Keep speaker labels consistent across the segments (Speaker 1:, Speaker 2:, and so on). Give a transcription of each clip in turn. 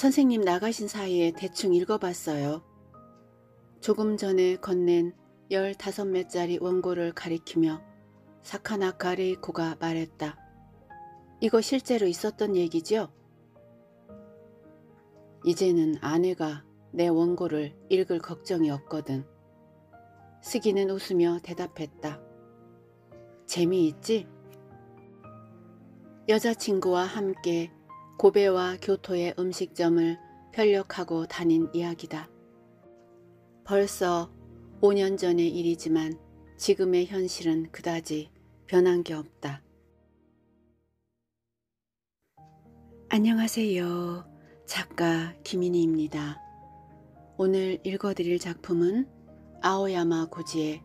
Speaker 1: 선생님 나가신 사이에 대충 읽어봤어요. 조금 전에 건넨 15매짜리 원고를 가리키며 사카나 카레이코가 말했다. 이거 실제로 있었던 얘기지요? 이제는 아내가 내 원고를 읽을 걱정이 없거든. 스기는 웃으며 대답했다. 재미있지? 여자친구와 함께 고베와 교토의 음식점을 편력하고 다닌 이야기다. 벌써 5년 전의 일이지만 지금의 현실은 그다지 변한 게 없다. 안녕하세요. 작가 김인희입니다. 오늘 읽어드릴 작품은 아오야마 고지의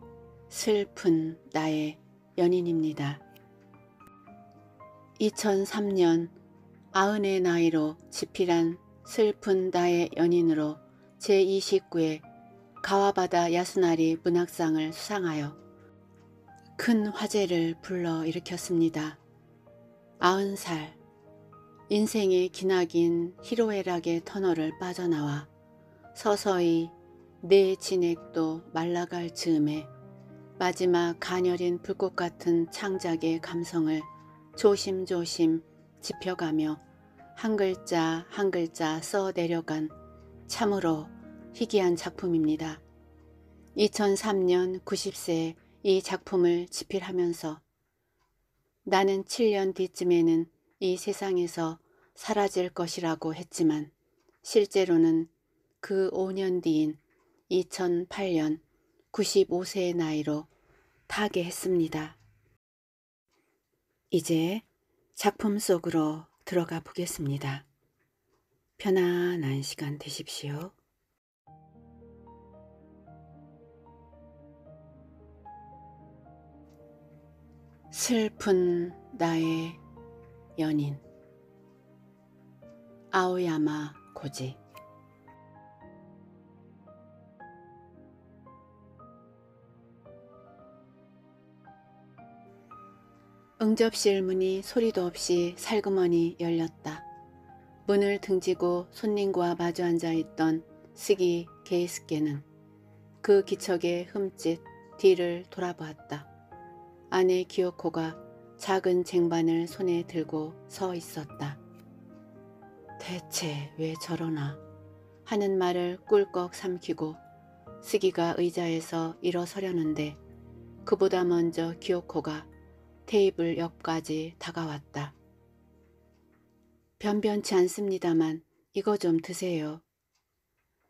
Speaker 1: 슬픈 나의 연인입니다. 2003년 아흔의 나이로 지필한 슬픈 나의 연인으로 제29회 가와바다 야스나리 문학상을 수상하여 큰 화제를 불러일으켰습니다. 아흔 살 인생의 기나긴 희로애락의 터널을 빠져나와 서서히 내 진액도 말라갈 즈음에 마지막 가녀린 불꽃 같은 창작의 감성을 조심조심 짚혀가며 한 글자 한 글자 써 내려간 참으로 희귀한 작품입니다. 2003년 90세에 이 작품을 집필하면서 나는 7년 뒤쯤에는 이 세상에서 사라질 것이라고 했지만 실제로는 그 5년 뒤인 2008년 95세의 나이로 타계했습니다. 이제 작품 속으로 들어가 보겠습니다. 편안한 시간 되십시오. 슬픈 나의 연인 아오야마 고지 응접실 문이 소리도 없이 살그머니 열렸다. 문을 등지고 손님과 마주 앉아있던 스기 게이스케는 그 기척의 흠짓 뒤를 돌아보았다. 아내 기어코가 작은 쟁반을 손에 들고 서 있었다. 대체 왜 저러나 하는 말을 꿀꺽 삼키고 스기가 의자에서 일어서려는데 그보다 먼저 기어코가 테이블 옆까지 다가왔다. 변변치 않습니다만 이거 좀 드세요.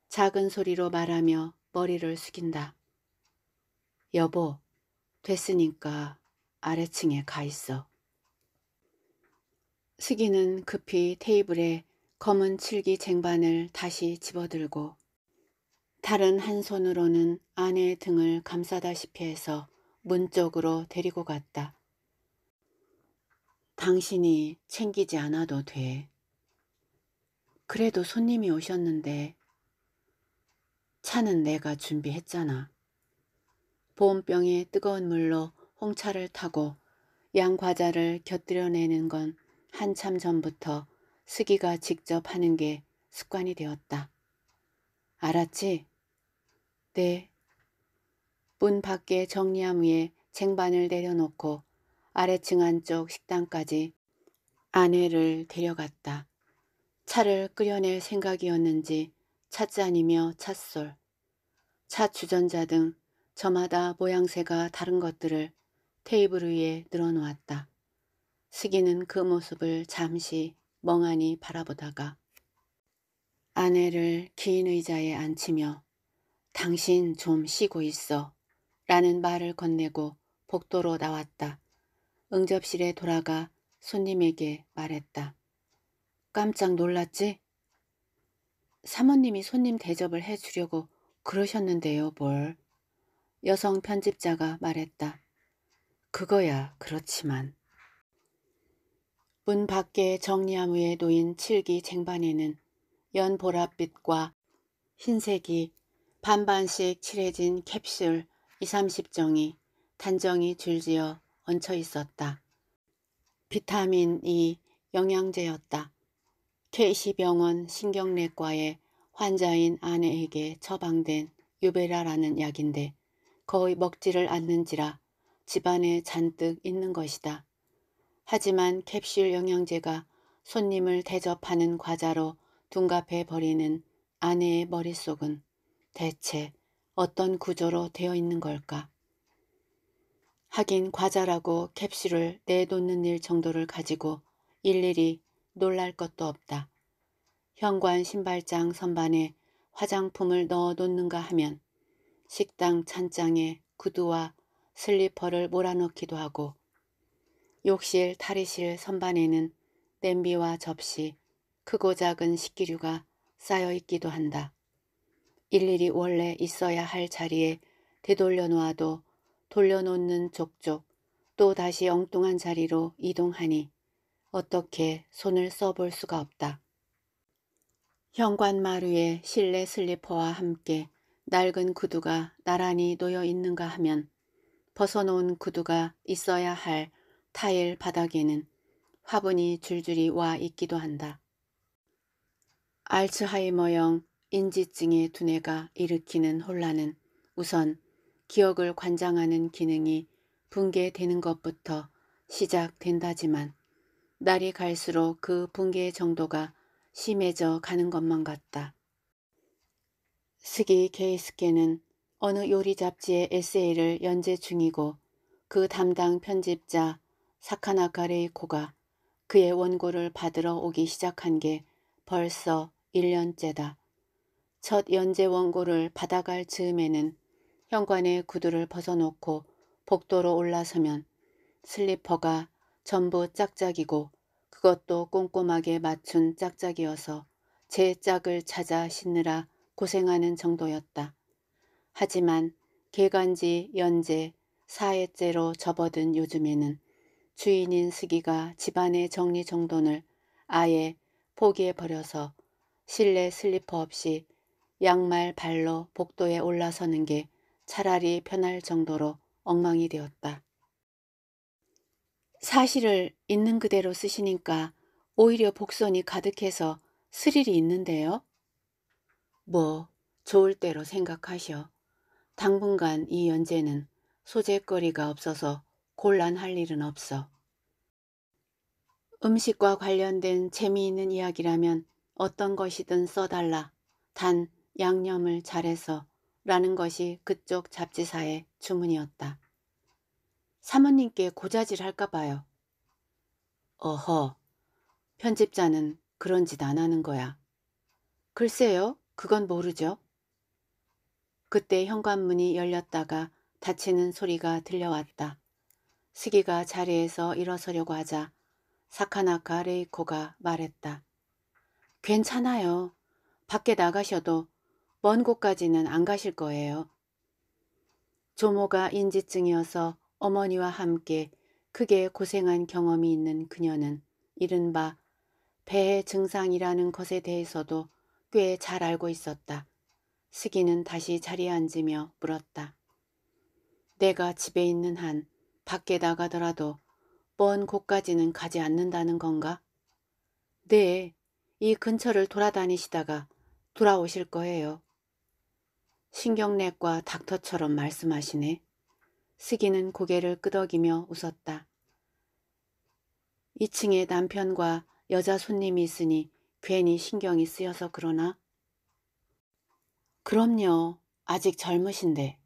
Speaker 1: 작은 소리로 말하며 머리를 숙인다. 여보, 됐으니까 아래층에 가 있어. 스기는 급히 테이블에 검은 칠기 쟁반을 다시 집어들고 다른 한 손으로는 아내의 등을 감싸다시피 해서 문 쪽으로 데리고 갔다. 당신이 챙기지 않아도 돼. 그래도 손님이 오셨는데 차는 내가 준비했잖아. 보온병에 뜨거운 물로 홍차를 타고 양과자를 곁들여내는 건 한참 전부터 스기가 직접 하는 게 습관이 되었다. 알았지? 네. 문 밖에 정리함 위에 쟁반을 내려놓고 아래층 안쪽 식당까지 아내를 데려갔다. 차를 끓여낼 생각이었는지 찻잔이며 찻솔, 차 주전자 등 저마다 모양새가 다른 것들을 테이블 위에 늘어놓았다. 스기는 그 모습을 잠시 멍하니 바라보다가 아내를 긴 의자에 앉히며 당신 좀 쉬고 있어 라는 말을 건네고 복도로 나왔다. 응접실에 돌아가 손님에게 말했다. 깜짝 놀랐지? 사모님이 손님 대접을 해주려고 그러셨는데요, 뭘. 여성 편집자가 말했다. 그거야 그렇지만. 문 밖에 정리함무에 놓인 칠기 쟁반에는 연보랏빛과 흰색이 반반씩 칠해진 캡슐 2, 30정이 단정이 줄지어 얹혀 있었다. 비타민 E 영양제였다. 케이시병원 신경내과의 환자인 아내에게 처방된 유베라라는 약인데 거의 먹지를 않는지라 집안에 잔뜩 있는 것이다. 하지만 캡슐 영양제가 손님을 대접하는 과자로 둔갑해 버리는 아내의 머릿속은 대체 어떤 구조로 되어 있는 걸까? 하긴 과자라고 캡슐을 내놓는 일 정도를 가지고 일일이 놀랄 것도 없다. 현관 신발장 선반에 화장품을 넣어놓는가 하면 식당 찬장에 구두와 슬리퍼를 몰아넣기도 하고 욕실 탈의실 선반에는 냄비와 접시, 크고 작은 식기류가 쌓여 있기도 한다. 일일이 원래 있어야 할 자리에 되돌려 놓아도 돌려놓는 족족 또 다시 엉뚱한 자리로 이동하니 어떻게 손을 써볼 수가 없다. 현관 마루에 실내 슬리퍼와 함께 낡은 구두가 나란히 놓여 있는가 하면 벗어놓은 구두가 있어야 할 타일 바닥에는 화분이 줄줄이 와 있기도 한다. 알츠하이머형 인지증의 두뇌가 일으키는 혼란은 우선 기억을 관장하는 기능이 붕괴되는 것부터 시작된다지만 날이 갈수록 그 붕괴의 정도가 심해져 가는 것만 같다. 스기 케이스케는 어느 요리 잡지의 에세이를 연재 중이고 그 담당 편집자 사카나카 레이코가 그의 원고를 받으러 오기 시작한 게 벌써 1년째다. 첫 연재 원고를 받아갈 즈음에는 현관에 구두를 벗어놓고 복도로 올라서면 슬리퍼가 전부 짝짝이고 그것도 꼼꼼하게 맞춘 짝짝이어서 제 짝을 찾아 신느라 고생하는 정도였다. 하지만 개간지 연재 사회째로 접어든 요즘에는 주인인 스기가 집안의 정리정돈을 아예 포기해버려서 실내 슬리퍼 없이 양말 발로 복도에 올라서는 게 차라리 편할 정도로 엉망이 되었다. 사실을 있는 그대로 쓰시니까 오히려 복선이 가득해서 스릴이 있는데요. 뭐 좋을 대로 생각하셔. 당분간 이 연재는 소재거리가 없어서 곤란할 일은 없어. 음식과 관련된 재미있는 이야기라면 어떤 것이든 써달라. 단 양념을 잘해서 라는 것이 그쪽 잡지사의 주문이었다. 사모님께 고자질 할까 봐요. 어허, 편집자는 그런 짓 안 하는 거야. 글쎄요, 그건 모르죠. 그때 현관문이 열렸다가 닫히는 소리가 들려왔다. 스기가 자리에서 일어서려고 하자 사카나카 레이코가 말했다. 괜찮아요. 밖에 나가셔도 먼 곳까지는 안 가실 거예요. 조모가 인지증이어서 어머니와 함께 크게 고생한 경험이 있는 그녀는 이른바 배의 증상이라는 것에 대해서도 꽤 잘 알고 있었다. 스기는 다시 자리에 앉으며 물었다. 내가 집에 있는 한 밖에 나가더라도 먼 곳까지는 가지 않는다는 건가? 네, 이 근처를 돌아다니시다가 돌아오실 거예요. 신경내과 닥터처럼 말씀하시네. 스기는 고개를 끄덕이며 웃었다. 2층에 남편과 여자 손님이 있으니 괜히 신경이 쓰여서 그러나? 그럼요. 아직 젊으신데.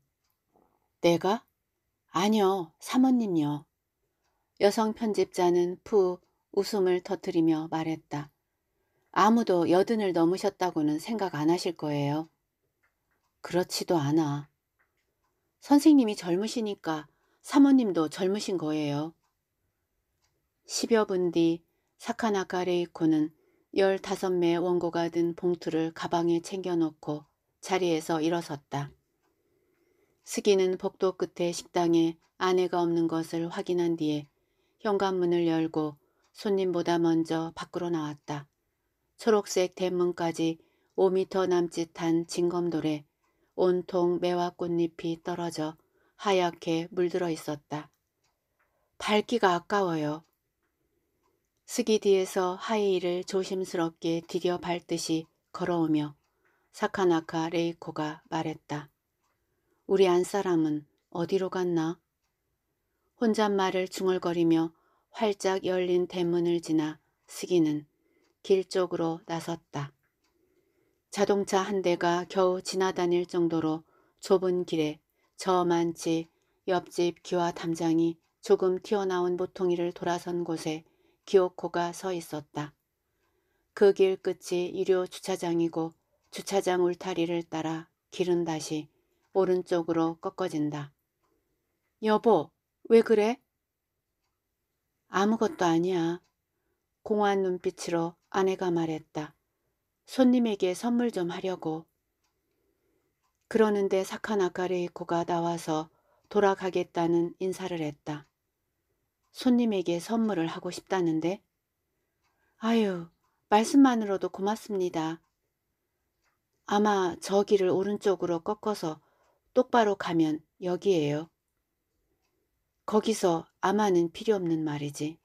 Speaker 1: 내가? 아니요. 사모님요. 여성 편집자는 푸 웃음을 터뜨리며 말했다. 아무도 여든을 넘으셨다고는 생각 안 하실 거예요. 그렇지도 않아. 선생님이 젊으시니까 사모님도 젊으신 거예요. 10여 분 뒤 사카나카레이코는 1 5매 원고가 든 봉투를 가방에 챙겨놓고 자리에서 일어섰다. 스기는 복도 끝에 식당에 아내가 없는 것을 확인한 뒤에 현관문을 열고 손님보다 먼저 밖으로 나왔다. 초록색 대문까지 5미터 남짓한 진검돌에 온통 매화 꽃잎이 떨어져 하얗게 물들어 있었다. 밝기가 아까워요. 스기 뒤에서 하이힐을 조심스럽게 디뎌 밟듯이 걸어오며 사카나카 레이코가 말했다. 우리 안사람은 어디로 갔나? 혼잣말을 중얼거리며 활짝 열린 대문을 지나 스기는 길 쪽으로 나섰다. 자동차 한 대가 겨우 지나다닐 정도로 좁은 길에 저만치 옆집 귀와 담장이 조금 튀어나온 보통이를 돌아선 곳에 기어코가 서 있었다. 그 길 끝이 유료 주차장이고 주차장 울타리를 따라 길은 다시 오른쪽으로 꺾어진다. 여보, 왜 그래? 아무것도 아니야. 공한 눈빛으로 아내가 말했다. 손님에게 선물 좀 하려고. 그러는데 사카나카레이코가 나와서 돌아가겠다는 인사를 했다. 손님에게 선물을 하고 싶다는데 아유 말씀만으로도 고맙습니다. 아마 저 길을 오른쪽으로 꺾어서 똑바로 가면 여기에요. 거기서 아마는 필요 없는 말이지.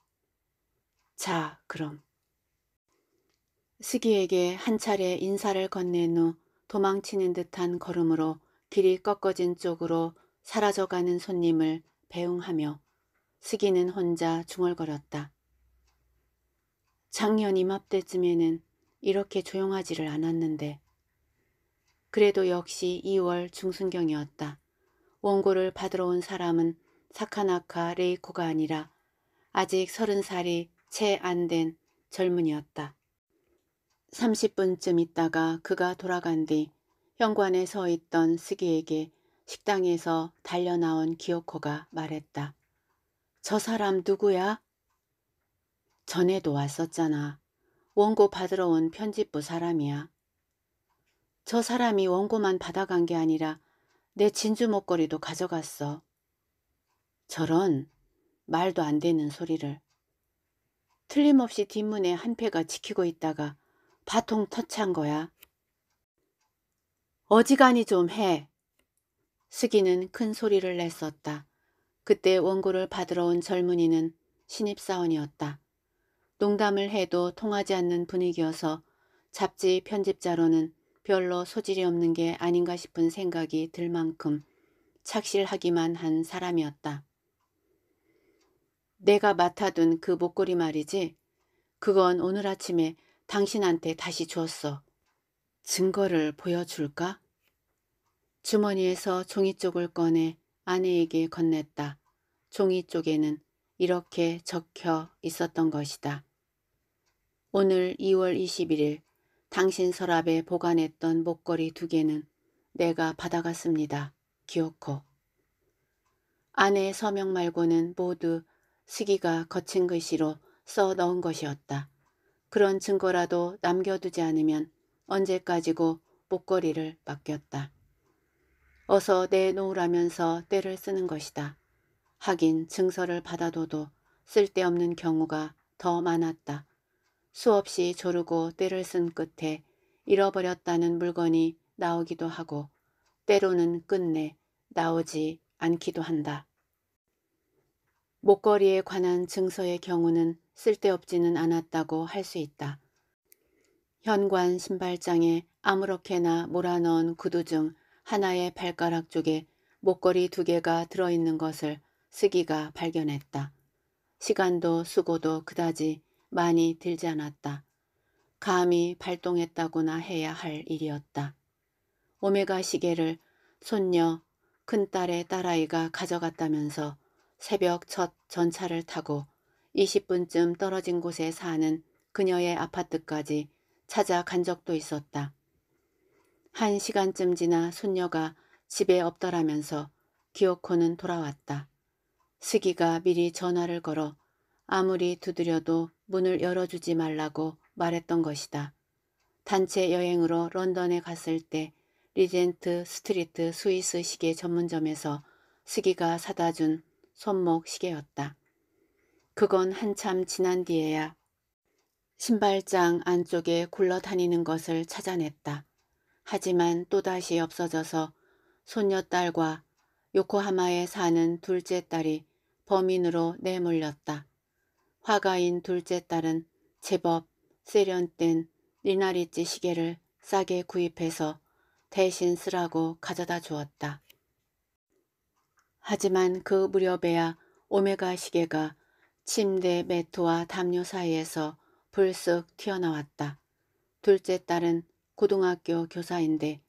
Speaker 1: 자 그럼. 스기에게 한 차례 인사를 건넨 후 도망치는 듯한 걸음으로 길이 꺾어진 쪽으로 사라져가는 손님을 배웅하며 스기는 혼자 중얼거렸다. 작년 이맘때쯤에는 이렇게 조용하지를 않았는데 그래도 역시 2월 중순경이었다. 원고를 받으러 온 사람은 사카나카 레이코가 아니라 아직 서른 살이 채 안 된 젊은이였다. 30분쯤 있다가 그가 돌아간 뒤 현관에 서 있던 스기에게 식당에서 달려나온 기어코가 말했다. 저 사람 누구야? 전에도 왔었잖아. 원고 받으러 온 편집부 사람이야. 저 사람이 원고만 받아간 게 아니라 내 진주 목걸이도 가져갔어. 저런 말도 안 되는 소리를. 틀림없이 뒷문에 한 패가 지키고 있다가 바통 터치한 거야. 어지간히 좀 해. 수기는 큰 소리를 냈었다. 그때 원고를 받으러 온 젊은이는 신입사원이었다. 농담을 해도 통하지 않는 분위기여서 잡지 편집자로는 별로 소질이 없는 게 아닌가 싶은 생각이 들 만큼 착실하기만 한 사람이었다. 내가 맡아둔 그 목걸이 말이지. 그건 오늘 아침에 당신한테 다시 주었어 증거를 보여줄까? 주머니에서 종이 쪽을 꺼내 아내에게 건넸다. 종이 쪽에는 이렇게 적혀 있었던 것이다. 오늘 2월 21일 당신 서랍에 보관했던 목걸이 두 개는 내가 받아갔습니다. 기어코. 아내의 서명 말고는 모두 스기가 거친 글씨로 써 넣은 것이었다. 그런 증거라도 남겨두지 않으면 언제까지고 목걸이를 맡겼다. 어서 내놓으라면서 때를 쓰는 것이다. 하긴 증서를 받아둬도 쓸데없는 경우가 더 많았다. 수없이 조르고 때를 쓴 끝에 잃어버렸다는 물건이 나오기도 하고 때로는 끝내 나오지 않기도 한다. 목걸이에 관한 증서의 경우는 쓸데없지는 않았다고 할 수 있다. 현관 신발장에 아무렇게나 몰아넣은 구두 중 하나의 발가락 쪽에 목걸이 두 개가 들어있는 것을 스기가 발견했다. 시간도 수고도 그다지 많이 들지 않았다. 감히 발동했다고나 해야 할 일이었다. 오메가 시계를 손녀 큰딸의 딸아이가 가져갔다면서 새벽 첫 전차를 타고 20분쯤 떨어진 곳에 사는 그녀의 아파트까지 찾아간 적도 있었다. 한 시간쯤 지나 손녀가 집에 없더라면서 기어코는 돌아왔다. 스기가 미리 전화를 걸어 아무리 두드려도 문을 열어주지 말라고 말했던 것이다. 단체 여행으로 런던에 갔을 때 리젠트 스트리트 스위스 시계 전문점에서 스기가 사다 준 손목 시계였다. 그건 한참 지난 뒤에야 신발장 안쪽에 굴러다니는 것을 찾아냈다. 하지만 또다시 없어져서 손녀딸과 요코하마에 사는 둘째 딸이 범인으로 내몰렸다. 화가인 둘째 딸은 제법 세련된 리나리찌 시계를 싸게 구입해서 대신 쓰라고 가져다 주었다. 하지만 그 무렵에야 오메가 시계가 침대 매트와 담요 사이에서 불쑥 튀어나왔다. 둘째 딸은 고등학교 교사인데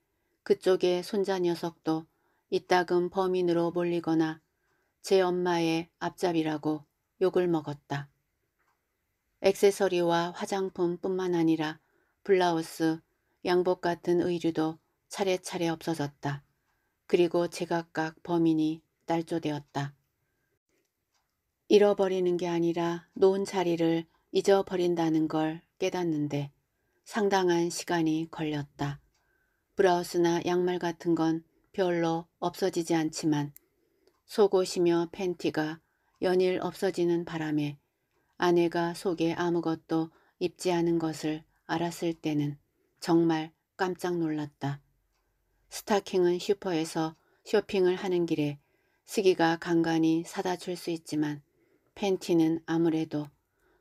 Speaker 1: 그쪽의 손자 녀석도 이따금 범인으로 몰리거나 제 엄마의 앞잡이라고 욕을 먹었다. 액세서리와 화장품뿐만 아니라 블라우스, 양복 같은 의류도 차례차례 없어졌다. 그리고 제각각 범인이 날조되었다. 잃어버리는 게 아니라 놓은 자리를 잊어버린다는 걸 깨닫는데 상당한 시간이 걸렸다. 브라우스나 양말 같은 건 별로 없어지지 않지만 속옷이며 팬티가 연일 없어지는 바람에 아내가 속에 아무것도 입지 않은 것을 알았을 때는 정말 깜짝 놀랐다. 스타킹은 슈퍼에서 쇼핑을 하는 길에 시기가 간간히 사다 줄 수 있지만 팬티는 아무래도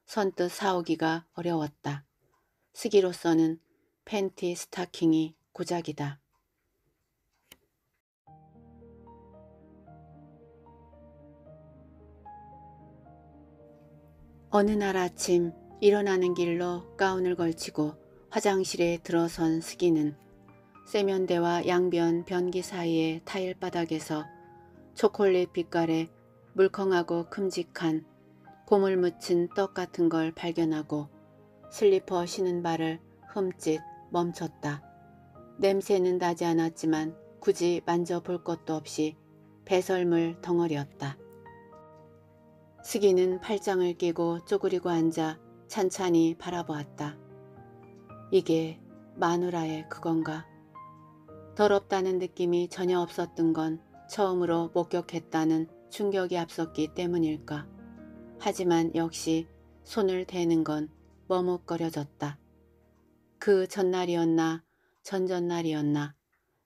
Speaker 1: 선뜻 사오기가 어려웠다. 쓰기로서는 팬티 스타킹이 고작이다. 어느 날 아침 일어나는 길로 가운을 걸치고 화장실에 들어선 스기는 세면대와 양변 변기 사이의 타일 바닥에서 초콜릿 빛깔의 물컹하고 큼직한 고물 묻힌 떡 같은 걸 발견하고 슬리퍼 신은 발을 흠칫 멈췄다. 냄새는 나지 않았지만 굳이 만져볼 것도 없이 배설물 덩어리였다. 스기는 팔짱을 끼고 쪼그리고 앉아 찬찬히 바라보았다. 이게 마누라의 그건가? 더럽다는 느낌이 전혀 없었던 건 처음으로 목격했다는 충격이 앞섰기 때문일까. 하지만 역시 손을 대는 건 머뭇거려졌다. 그 전날이었나 전전날이었나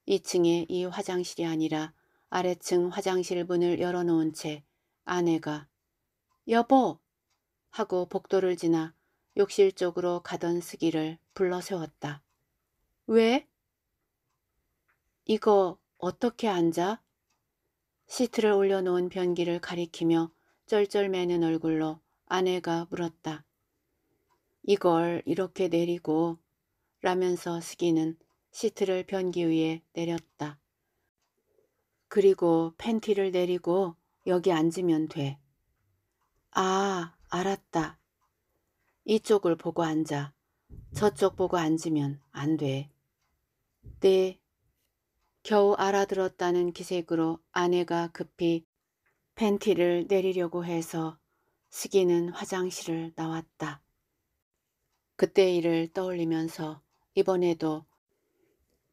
Speaker 1: 2층에 이 화장실이 아니라 아래층 화장실 문을 열어놓은 채 아내가 여보 하고 복도를 지나 욕실 쪽으로 가던 스기를 불러세웠다. 왜? 이거 어떻게 앉아? 시트를 올려놓은 변기를 가리키며 쩔쩔매는 얼굴로 아내가 물었다. 이걸 이렇게 내리고 라면서 스기는 시트를 변기 위에 내렸다. 그리고 팬티를 내리고 여기 앉으면 돼. 아, 알았다. 이쪽을 보고 앉아. 저쪽 보고 앉으면 안 돼. 네, 겨우 알아들었다는 기색으로 아내가 급히 팬티를 내리려고 해서 스기는 화장실을 나왔다. 그때 일을 떠올리면서 이번에도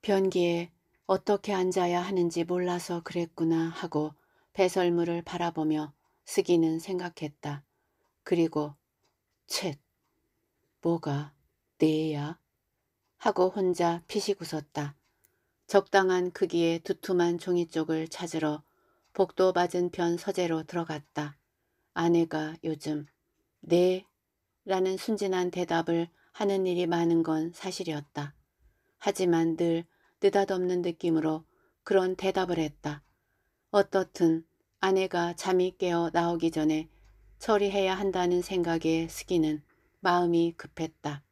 Speaker 1: 변기에 어떻게 앉아야 하는지 몰라서 그랬구나 하고 배설물을 바라보며 스기는 생각했다. 그리고 쳇 뭐가 내야 하고 혼자 피식 웃었다. 적당한 크기의 두툼한 종이쪽을 찾으러 복도 맞은편 서재로 들어갔다. 아내가 요즘 네 라는 순진한 대답을 하는 일이 많은 건 사실이었다. 하지만 늘 느닷없는 느낌으로 그런 대답을 했다. 어떻든 아내가 잠이 깨어 나오기 전에 처리해야 한다는 생각에 스기는 마음이 급했다.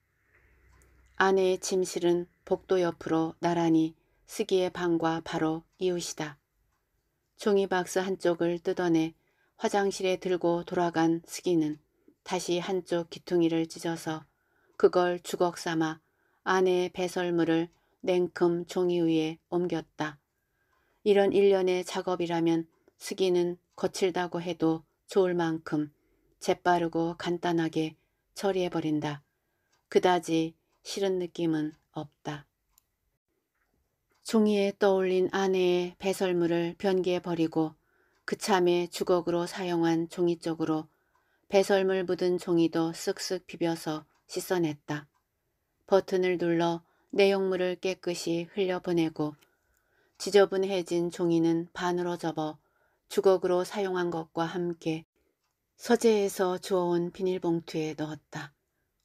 Speaker 1: 아내의 침실은 복도 옆으로 나란히 스기의 방과 바로 이웃이다. 종이박스 한쪽을 뜯어내 화장실에 들고 돌아간 스기는 다시 한쪽 귀퉁이를 찢어서 그걸 주걱 삼아 아내의 배설물을 냉큼 종이 위에 옮겼다. 이런 일련의 작업이라면 스기는 거칠다고 해도 좋을 만큼 재빠르고 간단하게 처리해버린다. 그다지 싫은 느낌은 없다. 종이에 떠올린 아내의 배설물을 변기에 버리고 그참에 주걱으로 사용한 종이 쪽으로 배설물 묻은 종이도 쓱쓱 비벼서 씻어냈다. 버튼을 눌러 내용물을 깨끗이 흘려보내고 지저분해진 종이는 반으로 접어 주걱으로 사용한 것과 함께 서재에서 주워온 비닐봉투에 넣었다.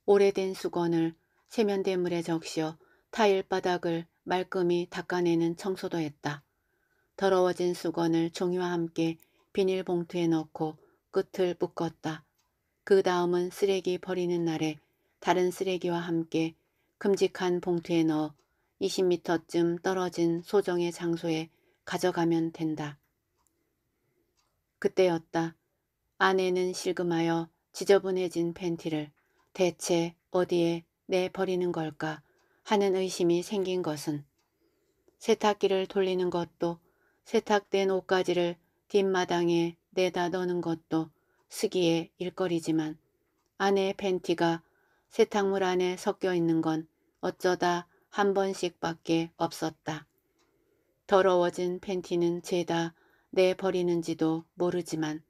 Speaker 1: 오래된 수건을 세면대 물에 적셔 타일 바닥을 말끔히 닦아내는 청소도 했다. 더러워진 수건을 종이와 함께 비닐봉투에 넣고 끝을 묶었다. 그 다음은 쓰레기 버리는 날에 다른 쓰레기와 함께 큼직한 봉투에 넣어 2 0미터쯤 떨어진 소정의 장소에 가져가면 된다. 그때였다. 아내는 실금하여 지저분해진 팬티를 대체 어디에 내버리는 걸까 하는 의심이 생긴 것은 세탁기를 돌리는 것도 세탁된 옷가지를 뒷마당에 내다 넣는 것도 쓰기에 일거리지만 아내의 팬티가 세탁물 안에 섞여 있는 건 어쩌다 한 번씩밖에 없었다. 더러워진 팬티는 죄다 내버리는지도 모르지만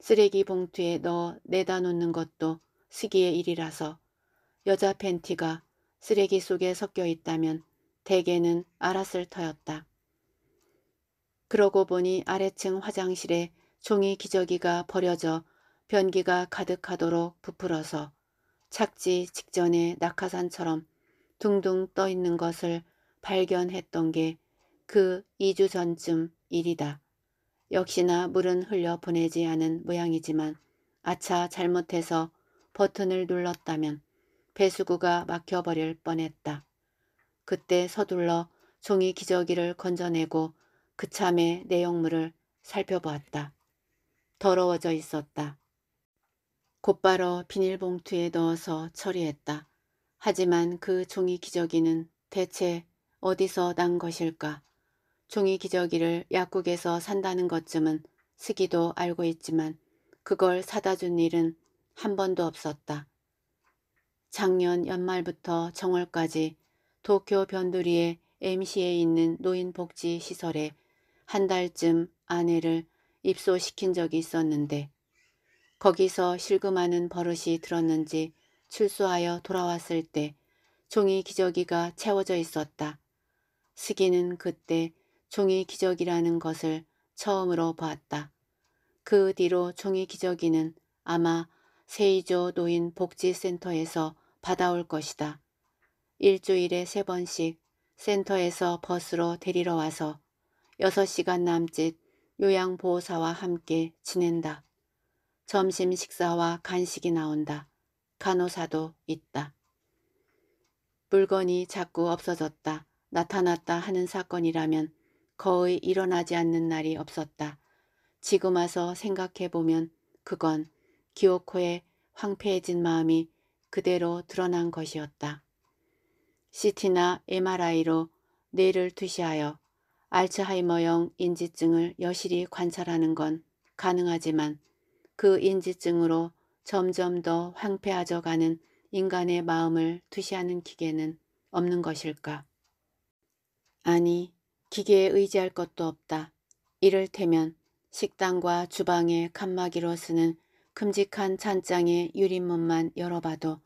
Speaker 1: 쓰레기 봉투에 넣어 내다 놓는 것도 쓰기의 일이라서 여자 팬티가 쓰레기 속에 섞여 있다면 대개는 알았을 터였다. 그러고 보니 아래층 화장실에 종이 기저귀가 버려져 변기가 가득하도록 부풀어서 착지 직전의 낙하산처럼 둥둥 떠 있는 것을 발견했던 게 그 2주 전쯤 일이다. 역시나 물은 흘려 보내지 않은 모양이지만 아차 잘못해서 버튼을 눌렀다면 배수구가 막혀버릴 뻔했다. 그때 서둘러 종이 기저귀를 건져내고 그참에 내용물을 살펴보았다. 더러워져 있었다. 곧바로 비닐봉투에 넣어서 처리했다. 하지만 그 종이 기저귀는 대체 어디서 난 것일까? 종이 기저귀를 약국에서 산다는 것쯤은 스기도 알고 있지만 그걸 사다 준 일은 한 번도 없었다. 작년 연말부터 정월까지 도쿄 변두리의 MC에 있는 노인복지시설에 한 달쯤 아내를 입소시킨 적이 있었는데 거기서 실금하는 버릇이 들었는지 출소하여 돌아왔을 때 종이 기저귀가 채워져 있었다. 스기는 그때 종이 기저귀라는 것을 처음으로 보았다. 그 뒤로 종이 기저귀는 아마 세이조 노인 복지센터에서 받아올 것이다. 일주일에 세 번씩 센터에서 버스로 데리러 와서 6시간 남짓 요양보호사와 함께 지낸다. 점심 식사와 간식이 나온다. 간호사도 있다. 물건이 자꾸 없어졌다. 나타났다 하는 사건이라면 거의 일어나지 않는 날이 없었다. 지금 와서 생각해보면 그건 기요코의 황폐해진 마음이 그대로 드러난 것이었다. CT나 MRI로 뇌를 투시하여 알츠하이머형 인지증을 여실히 관찰하는 건 가능하지만 그 인지증으로 점점 더 황폐해져가는 인간의 마음을 투시하는 기계는 없는 것일까? 아니, 기계에 의지할 것도 없다. 이를테면 식당과 주방의 칸막이로 쓰는 큼직한 찬장의 유리문만 열어봐도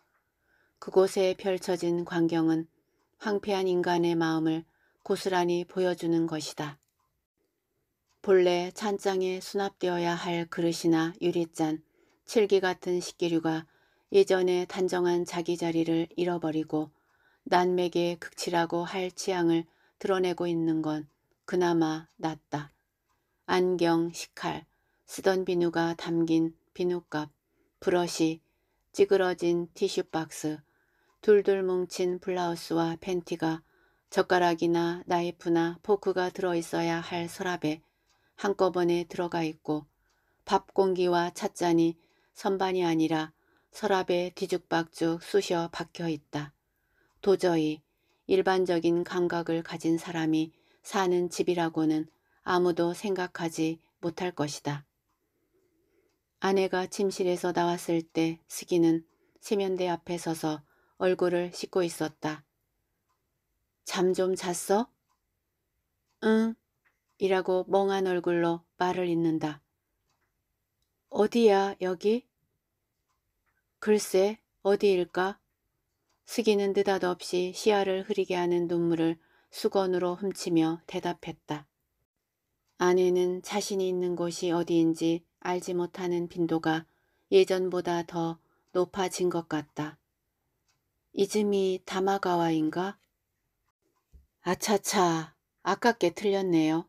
Speaker 1: 그곳에 펼쳐진 광경은 황폐한 인간의 마음을 고스란히 보여주는 것이다. 본래 찬장에 수납되어야 할 그릇이나 유리잔, 칠기 같은 식기류가 예전에 단정한 자기 자리를 잃어버리고 난맥의 극치라고 할 취향을 드러내고 있는 건 그나마 낫다. 안경, 식칼, 쓰던 비누가 담긴 비누값, 브러쉬, 찌그러진 티슈박스, 둘둘 뭉친 블라우스와 팬티가 젓가락이나 나이프나 포크가 들어있어야 할 서랍에 한꺼번에 들어가 있고 밥 공기와 찻잔이 선반이 아니라 서랍에 뒤죽박죽 쑤셔 박혀 있다. 도저히 일반적인 감각을 가진 사람이 사는 집이라고는 아무도 생각하지 못할 것이다. 아내가 침실에서 나왔을 때 스기는 세면대 앞에 서서 얼굴을 씻고 있었다. 잠 좀 잤어? 응. 이라고 멍한 얼굴로 말을 잇는다. 어디야 여기? 글쎄 어디일까? 스기는 느닷없이 시야를 흐리게 하는 눈물을 수건으로 훔치며 대답했다. 아내는 자신이 있는 곳이 어디인지 알지 못하는 빈도가 예전보다 더 높아진 것 같다. 이즈미 다마가와인가? 아차차, 아깝게 틀렸네요.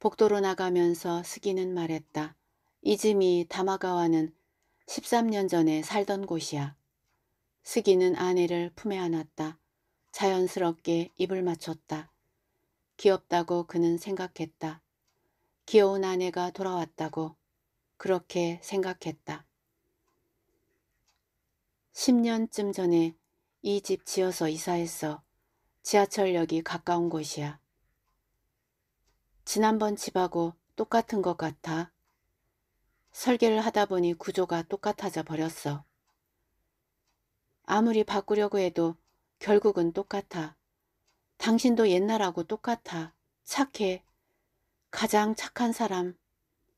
Speaker 1: 복도로 나가면서 스기는 말했다. 이즈미 다마가와는 13년 전에 살던 곳이야. 스기는 아내를 품에 안았다. 자연스럽게 입을 맞췄다. 귀엽다고 그는 생각했다. 귀여운 아내가 돌아왔다고. 그렇게 생각했다. 10년쯤 전에 이 집 지어서 이사했어. 지하철역이 가까운 곳이야. 지난번 집하고 똑같은 것 같아. 설계를 하다 보니 구조가 똑같아져 버렸어. 아무리 바꾸려고 해도 결국은 똑같아. 당신도 옛날하고 똑같아. 착해. 가장 착한 사람,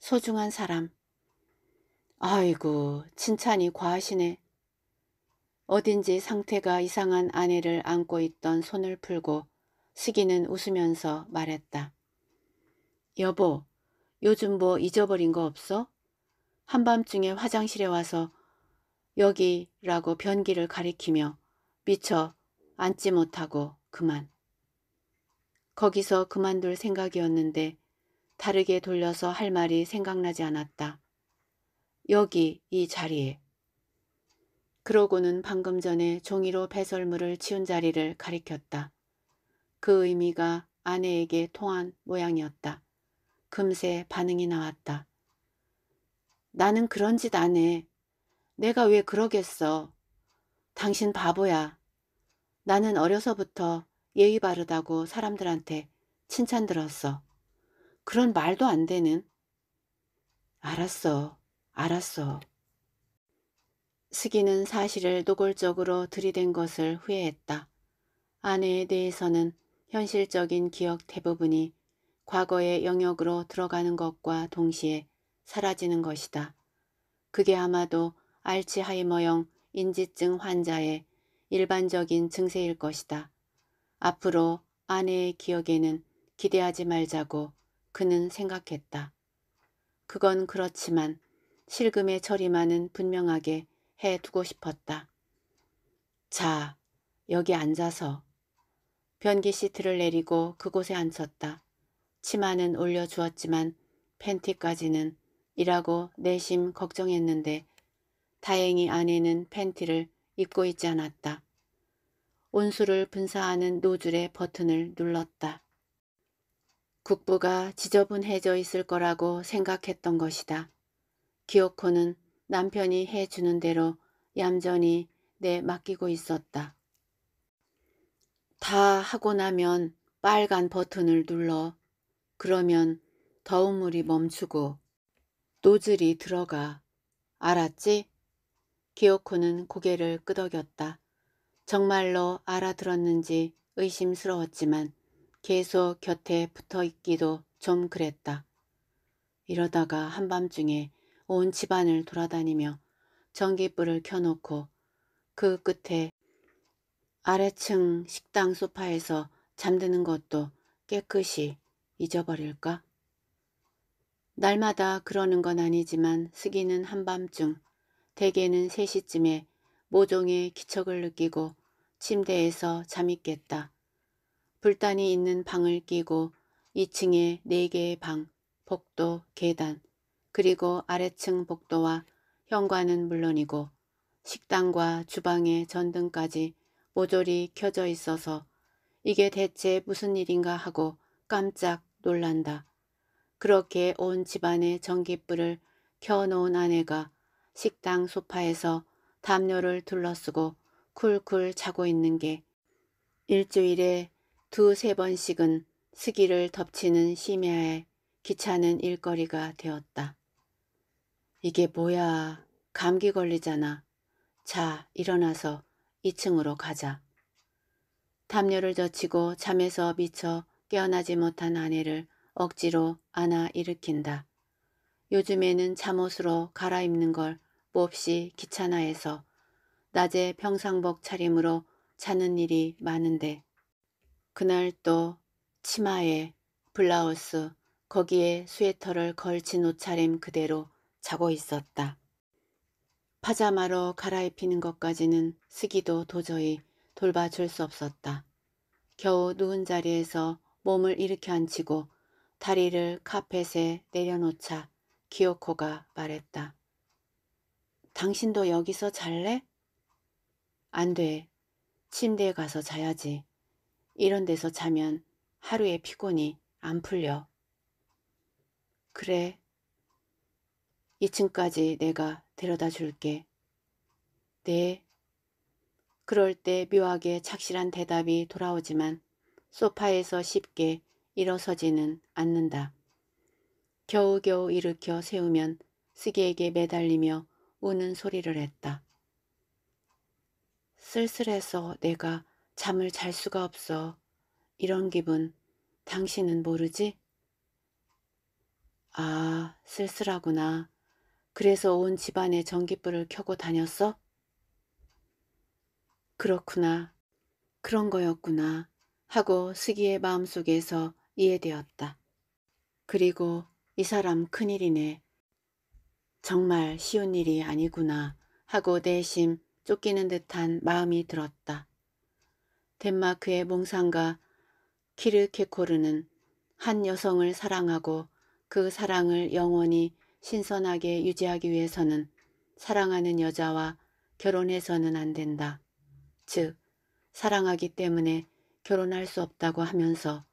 Speaker 1: 소중한 사람. 아이고 칭찬이 과하시네. 어딘지 상태가 이상한 아내를 안고 있던 손을 풀고 스기는 웃으면서 말했다. 여보, 요즘 뭐 잊어버린 거 없어? 한밤중에 화장실에 와서 여기라고 변기를 가리키며 미쳐 앉지 못하고 그만. 거기서 그만둘 생각이었는데 다르게 돌려서 할 말이 생각나지 않았다. 여기 이 자리에. 그러고는 방금 전에 종이로 배설물을 치운 자리를 가리켰다. 그 의미가 아내에게 통한 모양이었다. 금세 반응이 나왔다. 나는 그런 짓 안 해. 내가 왜 그러겠어. 당신 바보야. 나는 어려서부터 예의 바르다고 사람들한테 칭찬 들었어. 그런 말도 안 되는. 알았어. 알았어. 스기는 사실을 노골적으로 들이댄 것을 후회했다. 아내에 대해서는 현실적인 기억 대부분이 과거의 영역으로 들어가는 것과 동시에 사라지는 것이다. 그게 아마도 알츠하이머형 인지증 환자의 일반적인 증세일 것이다. 앞으로 아내의 기억에는 기대하지 말자고 그는 생각했다. 그건 그렇지만 실금의 처리만은 분명하게 해두고 싶었다. 자, 여기 앉아서. 변기 시트를 내리고 그곳에 앉혔다. 치마는 올려주었지만 팬티까지는 이라고 내심 걱정했는데 다행히 아내는 팬티를 입고 있지 않았다. 온수를 분사하는 노즐의 버튼을 눌렀다. 국부가 지저분해져 있을 거라고 생각했던 것이다. 기어코는 남편이 해주는 대로 얌전히 내 맡기고 있었다. 다 하고 나면 빨간 버튼을 눌러. 그러면 더운 물이 멈추고 노즐이 들어가. 알았지? 기어코는 고개를 끄덕였다. 정말로 알아들었는지 의심스러웠지만 계속 곁에 붙어 있기도 좀 그랬다. 이러다가 한밤중에 온 집안을 돌아다니며 전기불을 켜놓고 그 끝에 아래층 식당 소파에서 잠드는 것도 깨끗이 잊어버릴까? 날마다 그러는 건 아니지만 스기는 한밤중 대개는 3시쯤에 모종의 기척을 느끼고 침대에서 잠이 깼다. 불단이 있는 방을 끼고 2층에 4개의 방, 복도, 계단, 그리고 아래층 복도와 현관은 물론이고 식당과 주방의 전등까지 모조리 켜져 있어서 이게 대체 무슨 일인가 하고 깜짝 놀란다. 그렇게 온 집안의 전기불을 켜놓은 아내가 식당 소파에서 담요를 둘러쓰고 쿨쿨 자고 있는 게 일주일에 두세 번씩은 스기를 덮치는 심야에 귀찮은 일거리가 되었다. 이게 뭐야. 감기 걸리잖아. 자, 일어나서 2층으로 가자. 담요를 젖히고 잠에서 미쳐 깨어나지 못한 아내를 억지로 안아 일으킨다. 요즘에는 잠옷으로 갈아입는 걸 몹시 귀찮아해서 낮에 평상복 차림으로 자는 일이 많은데 그날 또 치마에 블라우스 거기에 스웨터를 걸친 옷차림 그대로 자고 있었다. 파자마로 갈아입히는 것까지는 쓰기도 도저히 돌봐줄 수 없었다. 겨우 누운 자리에서 몸을 일으켜 앉히고 다리를 카펫에 내려놓자 기요코가 말했다. 당신도 여기서 잘래? 안 돼. 침대에 가서 자야지. 이런 데서 자면 하루의 피곤이 안 풀려. 그래, 2층까지 내가 데려다 줄게. 네. 그럴 때 묘하게 착실한 대답이 돌아오지만 소파에서 쉽게 일어서지는 않는다. 겨우겨우 일으켜 세우면 쓰기에게 매달리며 우는 소리를 했다. 쓸쓸해서 내가 잠을 잘 수가 없어. 이런 기분 당신은 모르지? 아, 쓸쓸하구나. 그래서 온 집안에 전기불을 켜고 다녔어? 그렇구나. 그런 거였구나. 하고 스기의 마음속에서 이해되었다. 그리고 이 사람 큰일이네. 정말 쉬운 일이 아니구나 하고 내심 쫓기는 듯한 마음이 들었다. 덴마크의 몽상가 키르케코르는 한 여성을 사랑하고 그 사랑을 영원히 신선하게 유지하기 위해서는 사랑하는 여자와 결혼해서는 안 된다. 즉, 사랑하기 때문에 결혼할 수 없다고 하면서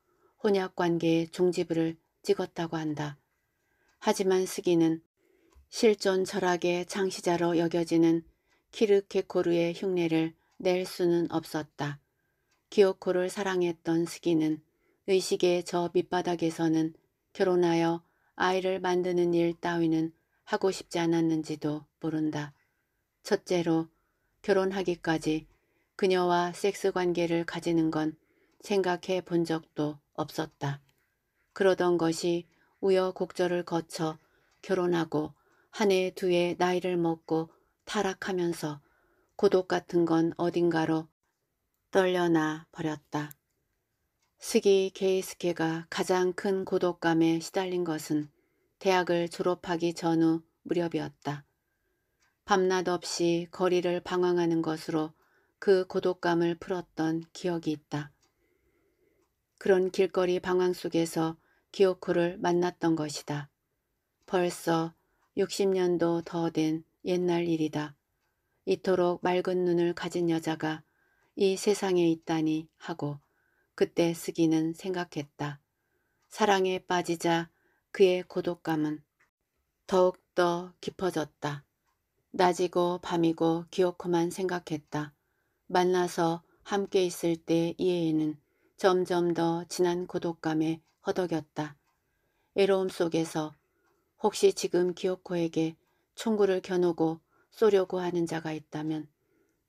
Speaker 1: 혼약관계의 종지부를 찍었다고 한다. 하지만 스기는 실존 철학의 창시자로 여겨지는 키르케코르의 흉내를 낼 수는 없었다. 기어코를 사랑했던 스기는 의식의 저 밑바닥에서는 결혼하여 아이를 만드는 일 따위는 하고 싶지 않았는지도 모른다. 첫째로 결혼하기까지 그녀와 섹스 관계를 가지는 건 생각해 본 적도 없었다. 그러던 것이 우여곡절을 거쳐 결혼하고 한 해 두 해 나이를 먹고 타락하면서 고독 같은 건 어딘가로 떨려나 버렸다. 스기 게이스케가 가장 큰 고독감에 시달린 것은 대학을 졸업하기 전후 무렵이었다. 밤낮 없이 거리를 방황하는 것으로 그 고독감을 풀었던 기억이 있다. 그런 길거리 방황 속에서 기요코를 만났던 것이다. 벌써 60년도 더 된 옛날 일이다. 이토록 맑은 눈을 가진 여자가 이 세상에 있다니 하고 그때 스기는 생각했다. 사랑에 빠지자 그의 고독감은 더욱더 깊어졌다. 낮이고 밤이고 기어코만 생각했다. 만나서 함께 있을 때 이해에는 점점 더 진한 고독감에 허덕였다. 외로움 속에서 혹시 지금 기어코에게 총구를 겨누고 쏘려고 하는 자가 있다면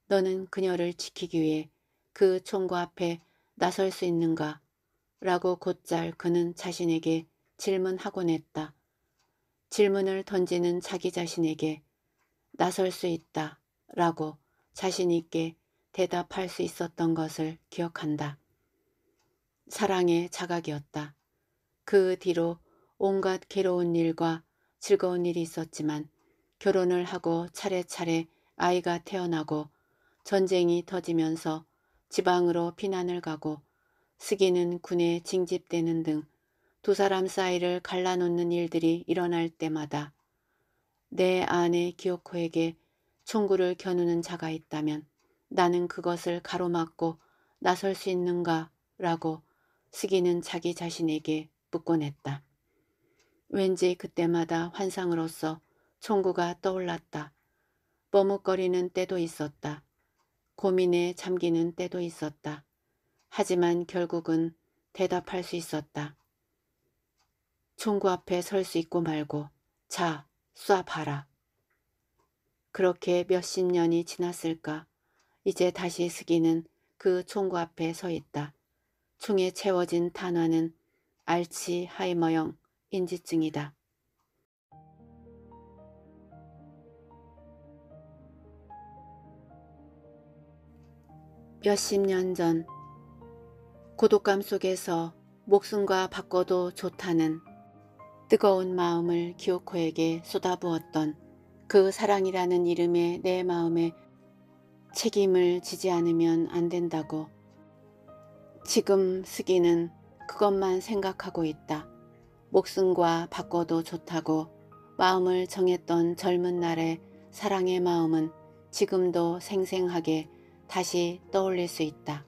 Speaker 1: 너는 그녀를 지키기 위해 그 총구 앞에 나설 수 있는가? 라고 곧잘 그는 자신에게 질문하곤 했다. 질문을 던지는 자기 자신에게 나설 수 있다 라고 자신있게 대답할 수 있었던 것을 기억한다. 사랑의 자각이었다. 그 뒤로 온갖 괴로운 일과 즐거운 일이 있었지만 결혼을 하고 차례차례 아이가 태어나고 전쟁이 터지면서 지방으로 피난을 가고 스기는 군에 징집되는 등 두 사람 사이를 갈라놓는 일들이 일어날 때마다 내 아내 기요코에게 총구를 겨누는 자가 있다면 나는 그것을 가로막고 나설 수 있는가 라고 스기는 자기 자신에게 묻곤 했다. 왠지 그때마다 환상으로서 총구가 떠올랐다. 머뭇거리는 때도 있었다. 고민에 잠기는 때도 있었다. 하지만 결국은 대답할 수 있었다. 총구 앞에 설 수 있고 말고 자, 쏴봐라. 그렇게 몇십 년이 지났을까. 이제 다시 스기는 그 총구 앞에 서 있다. 총에 채워진 탄화는 알츠하이머형 인지증이다. 몇십 년 전 고독감 속에서 목숨과 바꿔도 좋다는 뜨거운 마음을 기요코에게 쏟아부었던 그 사랑이라는 이름의 내 마음에 책임을 지지 않으면 안 된다고 지금 스기는 그것만 생각하고 있다. 목숨과 바꿔도 좋다고 마음을 정했던 젊은 날의 사랑의 마음은 지금도 생생하게 다시 떠올릴 수 있다.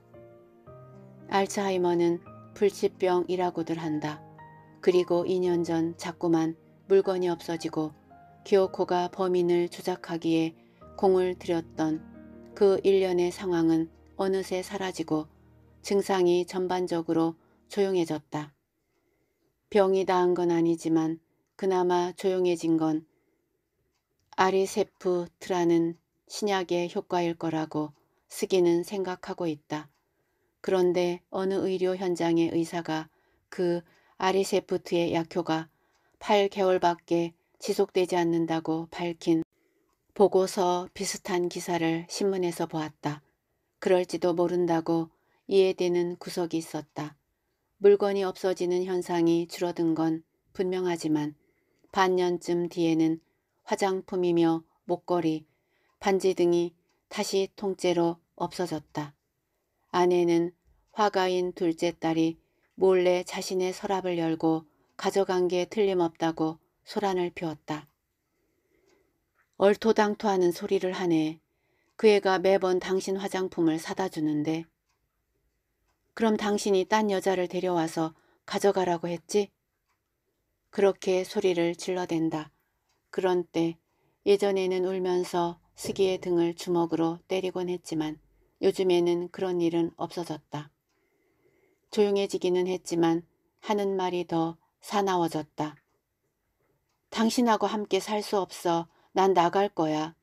Speaker 1: 알츠하이머는 불치병이라고들 한다. 그리고 2년 전 자꾸만 물건이 없어지고 기요코가 범인을 조작하기에 공을 들였던 그 일련의 상황은 어느새 사라지고 증상이 전반적으로 조용해졌다. 병이 나은 건 아니지만 그나마 조용해진 건 아리세프트라는 신약의 효과일 거라고 스기는 생각하고 있다. 그런데 어느 의료 현장의 의사가 그 아리세프트의 약효가 8개월밖에 지속되지 않는다고 밝힌 보고서 비슷한 기사를 신문에서 보았다. 그럴지도 모른다고 이해되는 구석이 있었다. 물건이 없어지는 현상이 줄어든 건 분명하지만 반년쯤 뒤에는 화장품이며 목걸이, 반지 등이 다시 통째로 없어졌다. 아내는 화가인 둘째 딸이 몰래 자신의 서랍을 열고 가져간 게 틀림없다고 소란을 피웠다. 얼토당토하는 소리를 하네. 그 애가 매번 당신 화장품을 사다 주는데. 그럼 당신이 딴 여자를 데려와서 가져가라고 했지? 그렇게 소리를 질러댄다. 그런 때 예전에는 울면서 스기의 등을 주먹으로 때리곤 했지만 요즘에는 그런 일은 없어졌다. 조용해지기는 했지만 하는 말이 더 사나워졌다. 당신하고 함께 살 수 없어. 난 나갈 거야.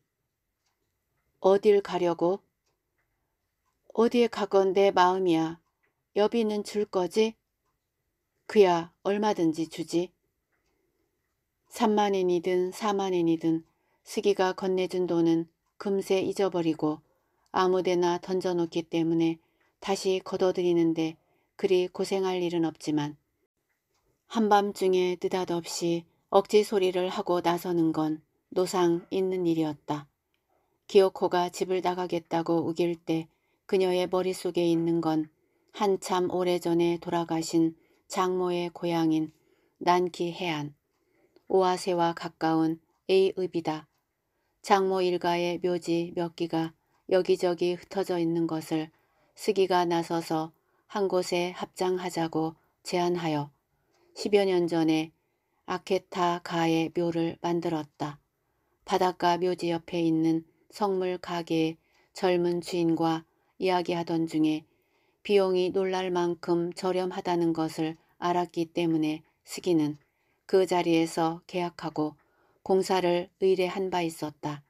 Speaker 1: 어딜 가려고? 어디에 가건 내 마음이야. 여비는 줄 거지? 그야 얼마든지 주지. 3만엔이든 4만엔이든 스기가 건네준 돈은 금세 잊어버리고 아무데나 던져놓기 때문에 다시 걷어들이는데 그리 고생할 일은 없지만 한밤중에 느닷없이 억지 소리를 하고 나서는 건 노상 있는 일이었다. 기어코가 집을 나가겠다고 우길 때 그녀의 머릿속에 있는 건 한참 오래전에 돌아가신 장모의 고향인 난키 해안, 오아세와 가까운 에이읍이다 장모 일가의 묘지 몇 기가 여기저기 흩어져 있는 것을 스기가 나서서 한 곳에 합장하자고 제안하여 10여 년 전에 아케타 가의 묘를 만들었다. 바닷가 묘지 옆에 있는 성물 가게의 젊은 주인과 이야기하던 중에 비용이 놀랄 만큼 저렴하다는 것을 알았기 때문에 스기는 그 자리에서 계약하고 공사를 의뢰한 바 있었다.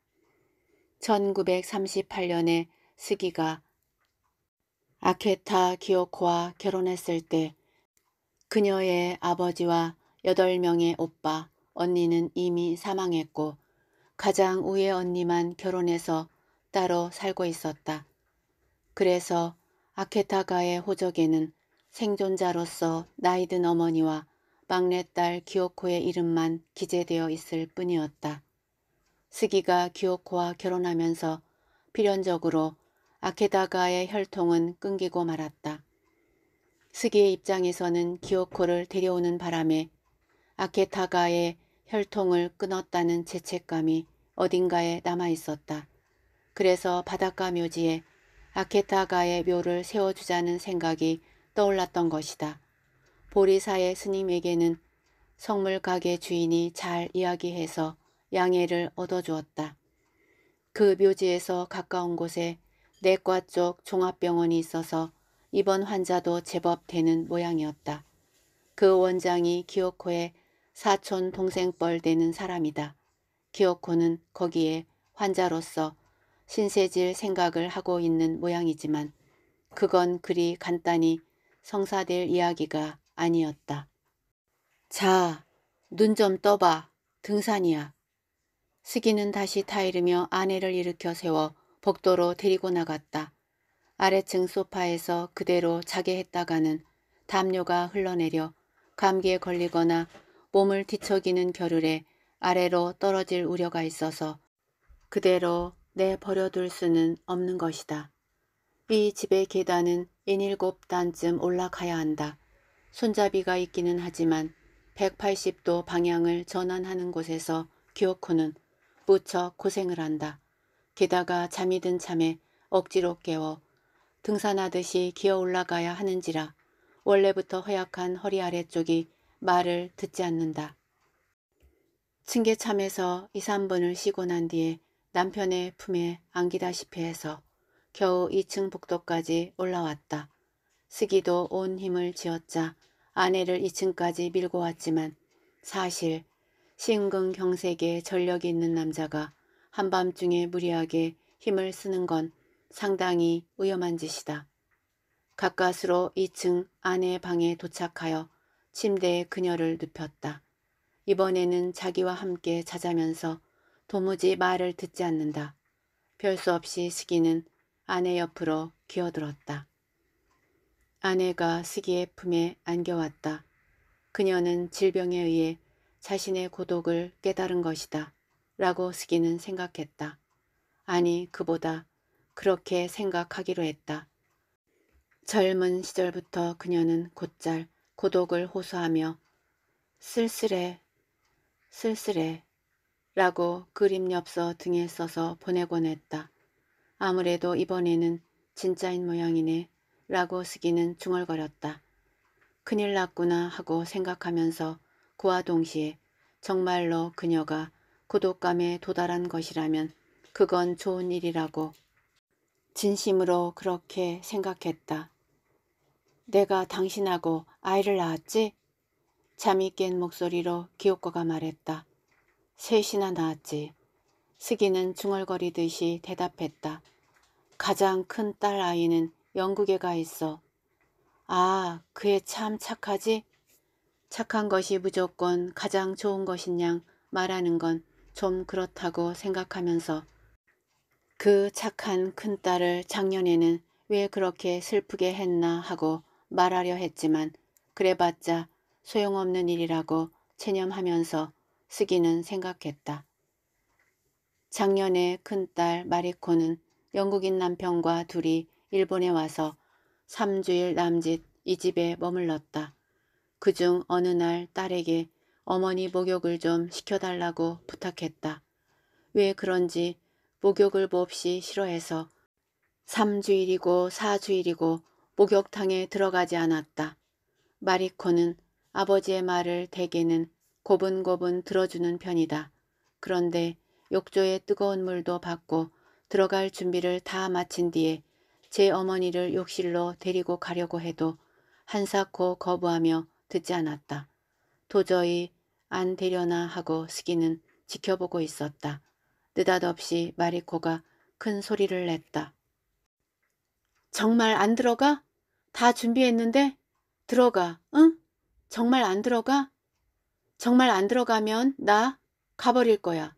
Speaker 1: 1938년에 스기가 아케타 기오코와 결혼했을 때 그녀의 아버지와 8명의 오빠, 언니는 이미 사망했고 가장 우의 언니만 결혼해서 따로 살고 있었다. 그래서 아케타가의 호적에는 생존자로서 나이든 어머니와 막내딸 기요코의 이름만 기재되어 있을 뿐이었다. 스기가 기요코와 결혼하면서 필연적으로 아케다가의 혈통은 끊기고 말았다. 스기의 입장에서는 기요코를 데려오는 바람에 아케타가의 혈통을 끊었다는 죄책감이 어딘가에 남아있었다. 그래서 바닷가 묘지에 아케타가의 묘를 세워주자는 생각이 떠올랐던 것이다. 보리사의 스님에게는 성물 가게 주인이 잘 이야기해서 양해를 얻어주었다. 그 묘지에서 가까운 곳에 내과 쪽 종합병원이 있어서 입원 환자도 제법 되는 모양이었다. 그 원장이 기어코의 사촌 동생뻘 되는 사람이다. 기어코는 거기에 환자로서 신세질 생각을 하고 있는 모양이지만 그건 그리 간단히 성사될 이야기가 아니었다. 자, 눈 좀 떠봐. 등산이야. 스기는 다시 타이르며 아내를 일으켜 세워 복도로 데리고 나갔다. 아래층 소파에서 그대로 자게 했다가는 담요가 흘러내려 감기에 걸리거나 몸을 뒤척이는 겨를에 아래로 떨어질 우려가 있어서 그대로 내버려둘 수는 없는 것이다. 이 집의 계단은 인일곱 단쯤 올라가야 한다. 손잡이가 있기는 하지만 180도 방향을 전환하는 곳에서 기어코는 무척 고생을 한다. 게다가 잠이 든 참에 억지로 깨워 등산하듯이 기어 올라가야 하는지라 원래부터 허약한 허리 아래쪽이 말을 듣지 않는다. 층계참에서 2, 3분을 쉬고 난 뒤에 남편의 품에 안기다시피 해서 겨우 2층 복도까지 올라왔다. 스기도온 힘을 지었자 아내를 2층까지 밀고 왔지만 사실 심근경색에 전력이 있는 남자가 한밤중에 무리하게 힘을 쓰는 건 상당히 위험한 짓이다. 가까스로 2층 아내 방에 도착하여 침대에 그녀를 눕혔다. 이번에는 자기와 함께 자자면서 도무지 말을 듣지 않는다. 별수 없이 시기는 아내 옆으로 기어들었다. 아내가 스기의 품에 안겨왔다. 그녀는 질병에 의해 자신의 고독을 깨달은 것이다. 라고 스기는 생각했다. 아니 그보다 그렇게 생각하기로 했다. 젊은 시절부터 그녀는 곧잘 고독을 호소하며 쓸쓸해, 쓸쓸해 라고 그림엽서 등에 써서 보내곤 했다. 아무래도 이번에는 진짜인 모양이네 라고 쓰기는 중얼거렸다. 큰일 났구나 하고 생각하면서 그와 동시에 정말로 그녀가 고독감에 도달한 것이라면 그건 좋은 일이라고 진심으로 그렇게 생각했다. 내가 당신하고 아이를 낳았지? 잠이 깬 목소리로 기옥과가 말했다. 셋이나 낳았지. 스기는 중얼거리듯이 대답했다. 가장 큰 딸 아이는 영국에 가 있어. 아, 그애 참 착하지? 착한 것이 무조건 가장 좋은 것이냐 말하는 건 좀 그렇다고 생각하면서 그 착한 큰딸을 작년에는 왜 그렇게 슬프게 했나 하고 말하려 했지만 그래봤자 소용없는 일이라고 체념하면서 쓰기는 생각했다. 작년에 큰딸 마리코는 영국인 남편과 둘이 일본에 와서 3주일 남짓 이 집에 머물렀다. 그중 어느 날 딸에게 어머니 목욕을 좀 시켜달라고 부탁했다. 왜 그런지 목욕을 몹시 뭐 싫어해서 3주일이고 4주일이고 목욕탕에 들어가지 않았다. 마리코는 아버지의 말을 대개는 고분고분 들어주는 편이다. 그런데 욕조에 뜨거운 물도 받고 들어갈 준비를 다 마친 뒤에 제 어머니를 욕실로 데리고 가려고 해도 한사코 거부하며 듣지 않았다. 도저히 안 되려나 하고 스기는 지켜보고 있었다. 느닷없이 마리코가 큰 소리를 냈다. 정말 안 들어가? 다 준비했는데? 들어가, 응? 정말 안 들어가? 정말 안 들어가면 나 가버릴 거야.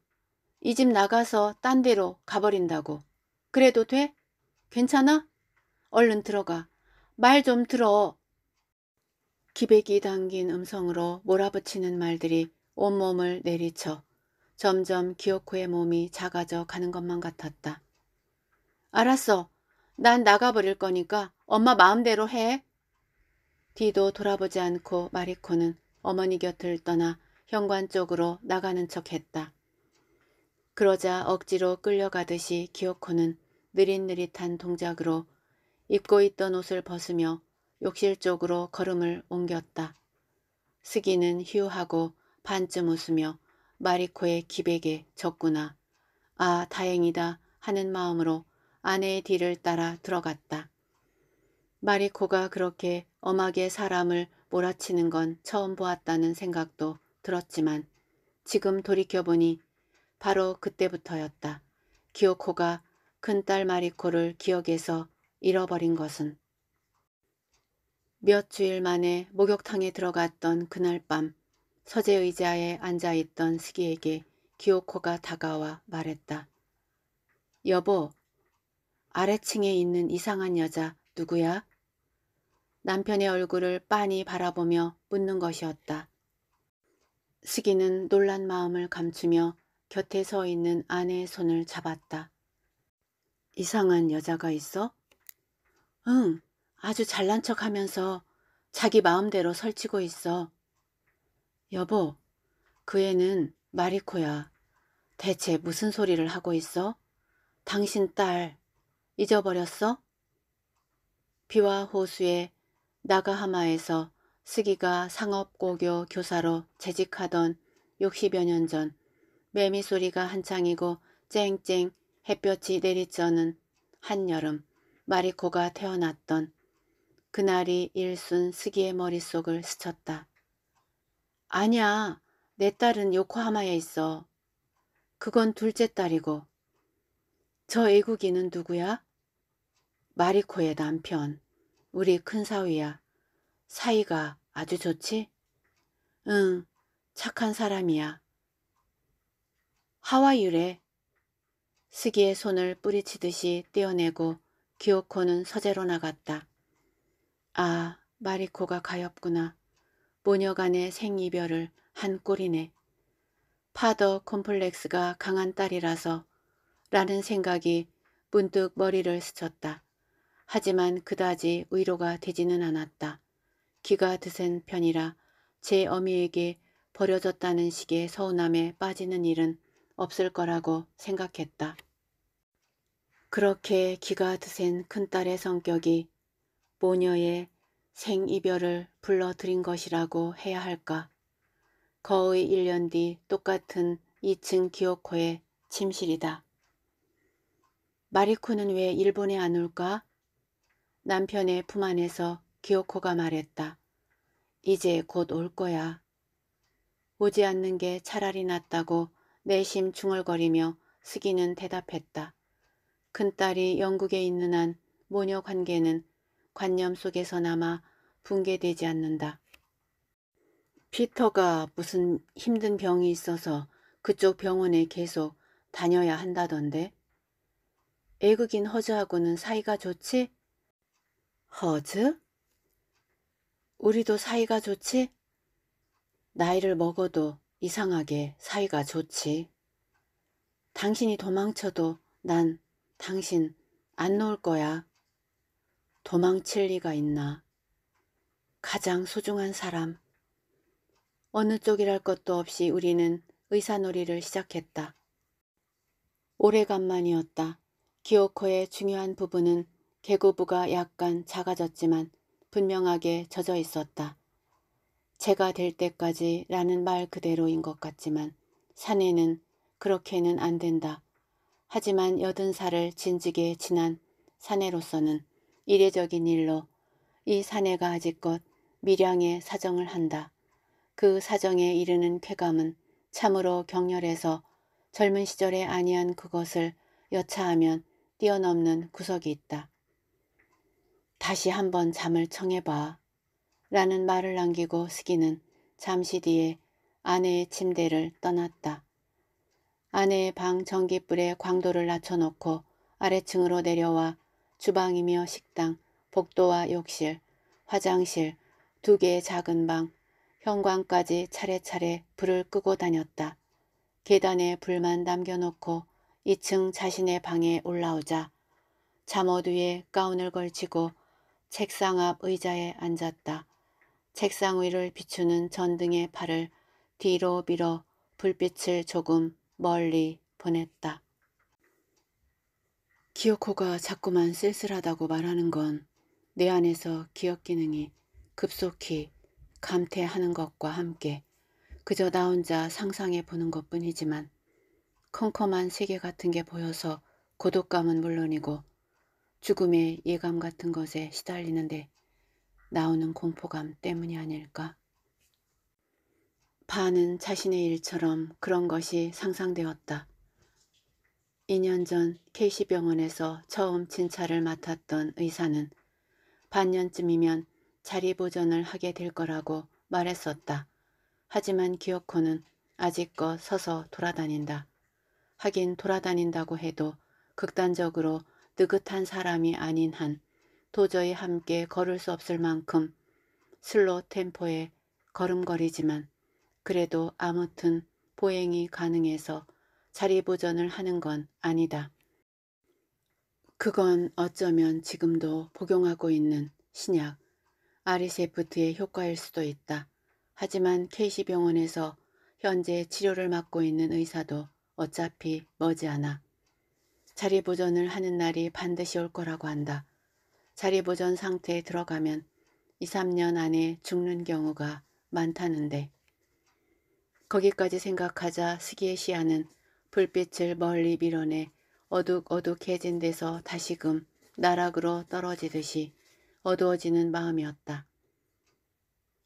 Speaker 1: 이 집 나가서 딴 데로 가버린다고. 그래도 돼? 괜찮아? 얼른 들어가. 말 좀 들어. 기백이 담긴 음성으로 몰아붙이는 말들이 온몸을 내리쳐 점점 기어코의 몸이 작아져 가는 것만 같았다. 알았어. 난 나가버릴 거니까 엄마 마음대로 해. 뒤도 돌아보지 않고 마리코는 어머니 곁을 떠나 현관 쪽으로 나가는 척했다. 그러자 억지로 끌려가듯이 기어코는 느릿느릿한 동작으로 입고 있던 옷을 벗으며 욕실 쪽으로 걸음을 옮겼다. 스기는 휴하고 반쯤 웃으며 마리코의 기백에 졌구나. 아 다행이다 하는 마음으로 아내의 뒤를 따라 들어갔다. 마리코가 그렇게 엄하게 사람을 몰아치는 건 처음 보았다는 생각도 들었지만 지금 돌이켜보니 바로 그때부터였다. 기요코가 큰딸 마리코를 기억해서 잃어버린 것은 몇 주일 만에 목욕탕에 들어갔던 그날 밤 서재 의자에 앉아있던 스기에게 기요코가 다가와 말했다. 여보, 아래층에 있는 이상한 여자 누구야? 남편의 얼굴을 빤히 바라보며 묻는 것이었다. 스기는 놀란 마음을 감추며 곁에 서 있는 아내의 손을 잡았다. 이상한 여자가 있어? 응, 아주 잘난 척하면서 자기 마음대로 설치고 있어. 여보, 그 애는 마리코야. 대체 무슨 소리를 하고 있어? 당신 딸 잊어버렸어? 비와 호수에 나가하마에서 스기가 상업고교 교사로 재직하던 60여 년전 매미 소리가 한창이고 쨍쨍 햇볕이 내리쬐는 한여름 마리코가 태어났던 그날이 일순 스기의 머릿속을 스쳤다. 아니야. 내 딸은 요코하마에 있어. 그건 둘째 딸이고. 저 외국인은 누구야? 마리코의 남편. 우리 큰 사위야. 사이가 아주 좋지? 응, 착한 사람이야. 하와유래. 스기의 손을 뿌리치듯이 떼어내고 기어코는 서재로 나갔다. 아, 마리코가 가엾구나. 모녀간의 생이별을 한 꼴이네. 파더 콤플렉스가 강한 딸이라서 라는 생각이 문득 머리를 스쳤다. 하지만 그다지 위로가 되지는 않았다. 귀가 드센 편이라 제 어미에게 버려졌다는 식의 서운함에 빠지는 일은 없을 거라고 생각했다. 그렇게 기가 드센 큰딸의 성격이 모녀의 생이별을 불러들인 것이라고 해야 할까. 거의 1년 뒤 똑같은 2층 기어코의 침실이다. 마리코는 왜 일본에 안 올까? 남편의 품 안에서 기어코가 말했다. 이제 곧 올 거야. 오지 않는 게 차라리 낫다고 내심 중얼거리며 스기는 대답했다. 큰딸이 영국에 있는 한 모녀 관계는 관념 속에서나마 붕괴되지 않는다. 피터가 무슨 힘든 병이 있어서 그쪽 병원에 계속 다녀야 한다던데. 애국인 허즈하고는 사이가 좋지? 허즈? 우리도 사이가 좋지? 나이를 먹어도 이상하게 사이가 좋지. 당신이 도망쳐도 난 당신 안 놓을 거야. 도망칠 리가 있나. 가장 소중한 사람. 어느 쪽이랄 것도 없이 우리는 의사놀이를 시작했다. 오래간만이었다. 기어코의 중요한 부분은 개구부가 약간 작아졌지만 분명하게 젖어 있었다. 제가 될 때까지 라는 말 그대로인 것 같지만 사내는 그렇게는 안 된다. 하지만 여든 살을 진지게 지난 사내로서는 이례적인 일로 이 사내가 아직껏 밀양의 사정을 한다. 그 사정에 이르는 쾌감은 참으로 격렬해서 젊은 시절에 아니한 그것을 여차하면 뛰어넘는 구석이 있다. 다시 한번 잠을 청해봐. 라는 말을 남기고 스기는 잠시 뒤에 아내의 침대를 떠났다. 아내의 방 전기불에 광도를 낮춰놓고 아래층으로 내려와 주방이며 식당, 복도와 욕실, 화장실, 두 개의 작은 방, 현관까지 차례차례 불을 끄고 다녔다. 계단에 불만 남겨놓고 2층 자신의 방에 올라오자 잠옷 위에 가운을 걸치고 책상 앞 의자에 앉았다. 책상 위를 비추는 전등의 팔을 뒤로 밀어 불빛을 조금 멀리 보냈다. 기어코가 자꾸만 쓸쓸하다고 말하는 건 내 안에서 기억 기능이 급속히 감퇴하는 것과 함께 그저 나 혼자 상상해 보는 것 뿐이지만 컴컴한 세계 같은 게 보여서 고독감은 물론이고 죽음의 예감 같은 것에 시달리는데 나오는 공포감 때문이 아닐까? 반은 자신의 일처럼 그런 것이 상상되었다. 2년 전 KC병원에서 처음 진찰을 맡았던 의사는 반년쯤이면 자리 보전을 하게 될 거라고 말했었다. 하지만 기어코는 아직껏 서서 돌아다닌다. 하긴 돌아다닌다고 해도 극단적으로 느긋한 사람이 아닌 한 도저히 함께 걸을 수 없을 만큼 슬로 템포의 걸음걸이지만 그래도 아무튼 보행이 가능해서 자리보전을 하는 건 아니다. 그건 어쩌면 지금도 복용하고 있는 신약 아리세프트의 효과일 수도 있다. 하지만 KC병원에서 현재 치료를 맡고 있는 의사도 어차피 머지않아 자리보전을 하는 날이 반드시 올 거라고 한다. 자리보전 상태에 들어가면 2, 3년 안에 죽는 경우가 많다는데 거기까지 생각하자 스기의 시야는 불빛을 멀리 밀어내 어둑어둑해진 데서 다시금 나락으로 떨어지듯이 어두워지는 마음이었다.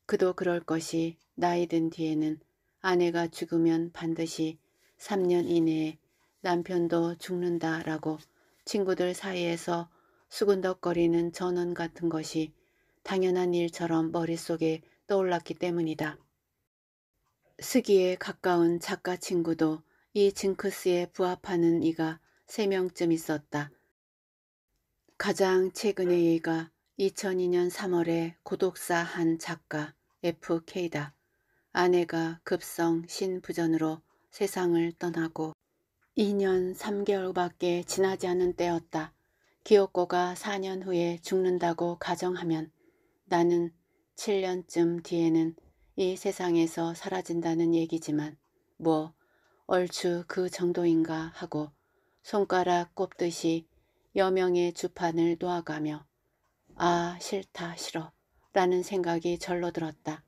Speaker 1: 그도 그럴 것이 나이 든 뒤에는 아내가 죽으면 반드시 3년 이내에 남편도 죽는다라고 친구들 사이에서 수군덕거리는 전언 같은 것이 당연한 일처럼 머릿속에 떠올랐기 때문이다. 스기에 가까운 작가 친구도 이 징크스에 부합하는 이가 3명쯤 있었다. 가장 최근의 예가 2002년 3월에 고독사 한 작가 FK다. 아내가 급성 신부전으로 세상을 떠나고 2년 3개월밖에 지나지 않은 때였다. 기어코가 4년 후에 죽는다고 가정하면 나는 7년쯤 뒤에는 이 세상에서 사라진다는 얘기지만 뭐 얼추 그 정도인가 하고 손가락 꼽듯이 여명의 주판을 놓아가며 아 싫다 싫어 라는 생각이 절로 들었다.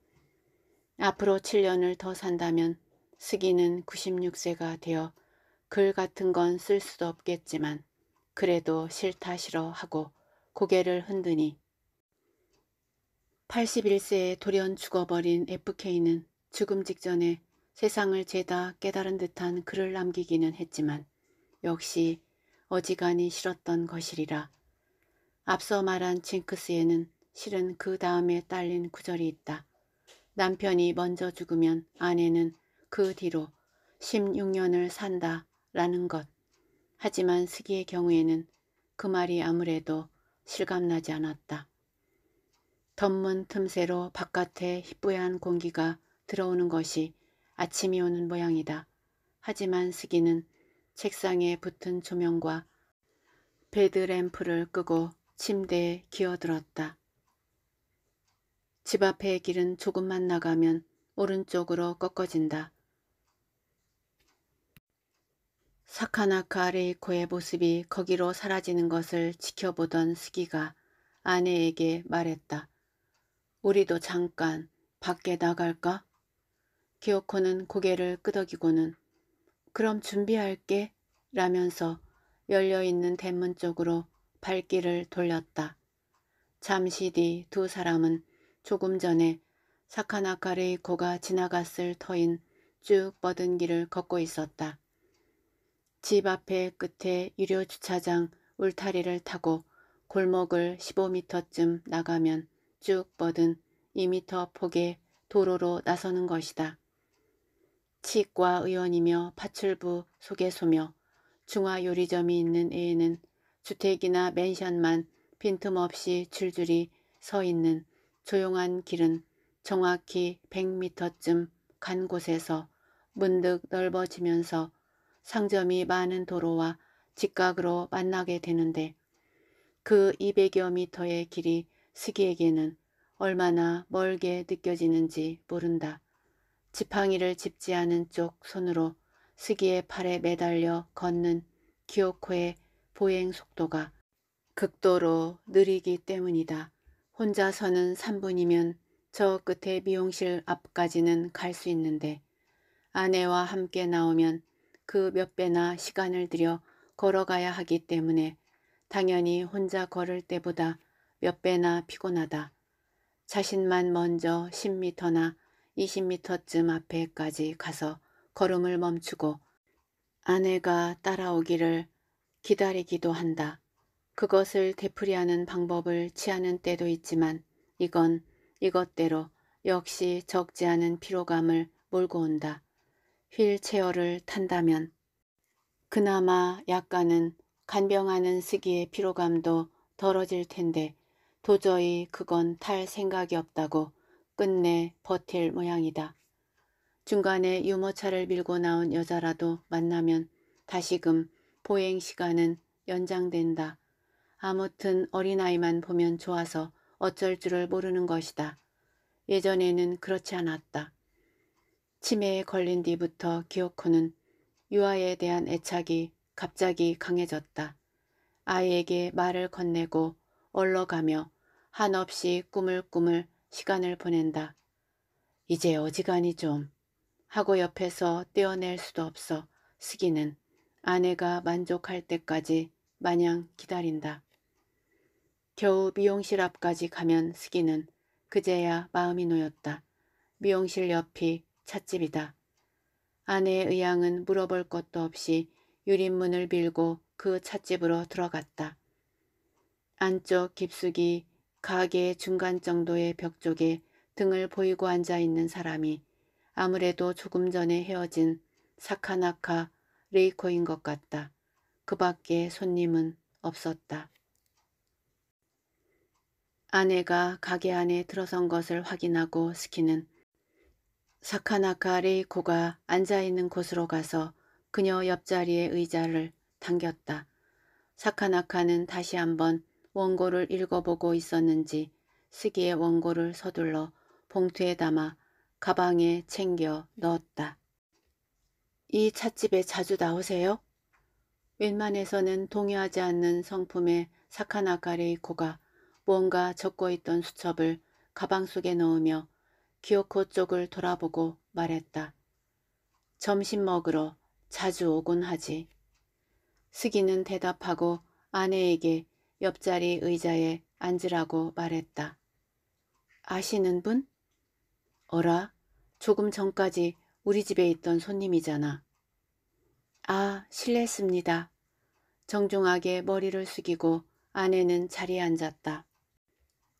Speaker 1: 앞으로 7년을 더 산다면 스기는 96세가 되어 글 같은 건 쓸 수도 없겠지만 그래도 싫다 싫어 하고 고개를 흔드니 81세에 돌연 죽어버린 FK는 죽음 직전에 세상을 죄다 깨달은 듯한 글을 남기기는 했지만 역시 어지간히 싫었던 것이리라. 앞서 말한 징크스에는 실은 그 다음에 딸린 구절이 있다. 남편이 먼저 죽으면 아내는 그 뒤로 16년을 산다 라는 것. 하지만 스기의 경우에는 그 말이 아무래도 실감나지 않았다. 덤문 틈새로 바깥에 희뿌얀 공기가 들어오는 것이 아침이 오는 모양이다. 하지만 스기는 책상에 붙은 조명과 베드램프를 끄고 침대에 기어들었다. 집 앞의 길은 조금만 나가면 오른쪽으로 꺾어진다. 사카나카 레이코의 모습이 거기로 사라지는 것을 지켜보던 스기가 아내에게 말했다. 우리도 잠깐 밖에 나갈까? 기어코는 고개를 끄덕이고는 그럼 준비할게 라면서 열려있는 대문 쪽으로 발길을 돌렸다. 잠시 뒤 두 사람은 조금 전에 사카나카레이 코가 지나갔을 터인 쭉 뻗은 길을 걷고 있었다. 집 앞에 끝에 유료 주차장 울타리를 타고 골목을 15m쯤 나가면 쭉 뻗은 2미터 폭의 도로로 나서는 것이다. 치과 의원이며 파출부 소개소며 중화요리점이 있는 에에는 주택이나 맨션만 빈틈없이 줄줄이 서 있는 조용한 길은 정확히 1 0 0미터쯤간 곳에서 문득 넓어지면서 상점이 많은 도로와 직각으로 만나게 되는데 그 200여 미터의 길이 스기에게는 얼마나 멀게 느껴지는지 모른다. 지팡이를 짚지 않은 쪽 손으로 스기의 팔에 매달려 걷는 기요코의 보행 속도가 극도로 느리기 때문이다. 혼자서는 3분이면 저 끝에 미용실 앞까지는 갈 수 있는데 아내와 함께 나오면 그 몇 배나 시간을 들여 걸어가야 하기 때문에 당연히 혼자 걸을 때보다 몇 배나 피곤하다. 자신만 먼저 10미터나 20미터쯤 앞에까지 가서 걸음을 멈추고 아내가 따라오기를 기다리기도 한다. 그것을 되풀이하는 방법을 취하는 때도 있지만 이건 이것대로 역시 적지 않은 피로감을 몰고 온다. 휠체어를 탄다면 그나마 약간은 간병하는 스기의 피로감도 덜어질 텐데 도저히 그건 탈 생각이 없다고 끝내 버틸 모양이다. 중간에 유모차를 밀고 나온 여자라도 만나면 다시금 보행 시간은 연장된다. 아무튼 어린아이만 보면 좋아서 어쩔 줄을 모르는 것이다. 예전에는 그렇지 않았다. 치매에 걸린 뒤부터 기어코는 유아에 대한 애착이 갑자기 강해졌다. 아이에게 말을 건네고 얼러가며 한없이 꾸물꾸물 시간을 보낸다. 이제 어지간히 좀 하고 옆에서 떼어낼 수도 없어 스기는 아내가 만족할 때까지 마냥 기다린다. 겨우 미용실 앞까지 가면 스기는 그제야 마음이 놓였다. 미용실 옆이 찻집이다. 아내의 의향은 물어볼 것도 없이 유림문을 밀고 그 찻집으로 들어갔다. 안쪽 깊숙이 가게 중간 정도의 벽 쪽에 등을 보이고 앉아 있는 사람이 아무래도 조금 전에 헤어진 사카나카 레이코인 것 같다. 그 밖에 손님은 없었다. 아내가 가게 안에 들어선 것을 확인하고 스키는 사카나카 레이코가 앉아있는 곳으로 가서 그녀 옆자리에 의자를 당겼다. 사카나카는 다시 한번 원고를 읽어보고 있었는지 스기의 원고를 서둘러 봉투에 담아 가방에 챙겨 넣었다. 이 찻집에 자주 나오세요? 웬만해서는 동요하지 않는 성품의 사카나 카레이코가뭔가 적고 있던 수첩을 가방 속에 넣으며 기어코 쪽을 돌아보고 말했다. 점심 먹으러 자주 오곤 하지. 스기는 대답하고 아내에게 옆자리 의자에 앉으라고 말했다. 아시는 분? 어라, 조금 전까지 우리 집에 있던 손님이잖아. 아, 실례했습니다. 정중하게 머리를 숙이고 아내는 자리에 앉았다.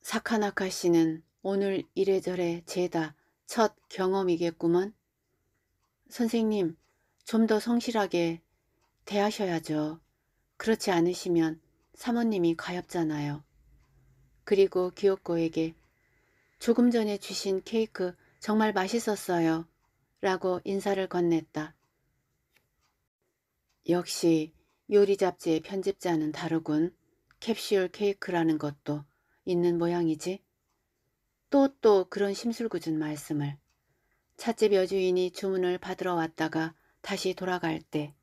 Speaker 1: 사카나카 씨는 오늘 이래저래 제다 첫 경험이겠구먼. 선생님, 좀 더 성실하게 대하셔야죠. 그렇지 않으시면 사모님이 가엾잖아요. 그리고 기요코에게 조금 전에 주신 케이크 정말 맛있었어요. 라고 인사를 건넸다. 역시 요리 잡지의 편집자는 다르군. 캡슐 케이크라는 것도 있는 모양이지. 또또 또 그런 심술궂은 말씀을. 찻집 여주인이 주문을 받으러 왔다가 다시 돌아갈 때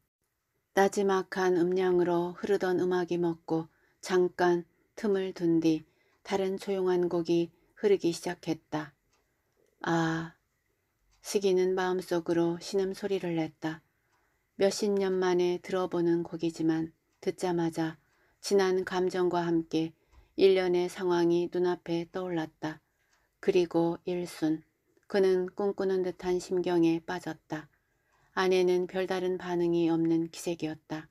Speaker 1: 나지막한 음량으로 흐르던 음악이 먹고 잠깐 틈을 둔 뒤 다른 조용한 곡이 흐르기 시작했다. 아, 시기는 마음속으로 신음소리를 냈다. 몇십 년 만에 들어보는 곡이지만 듣자마자 지난 감정과 함께 일련의 상황이 눈앞에 떠올랐다. 그리고 일순 그는 꿈꾸는 듯한 심경에 빠졌다. 아내는 별다른 반응이 없는 기색이었다.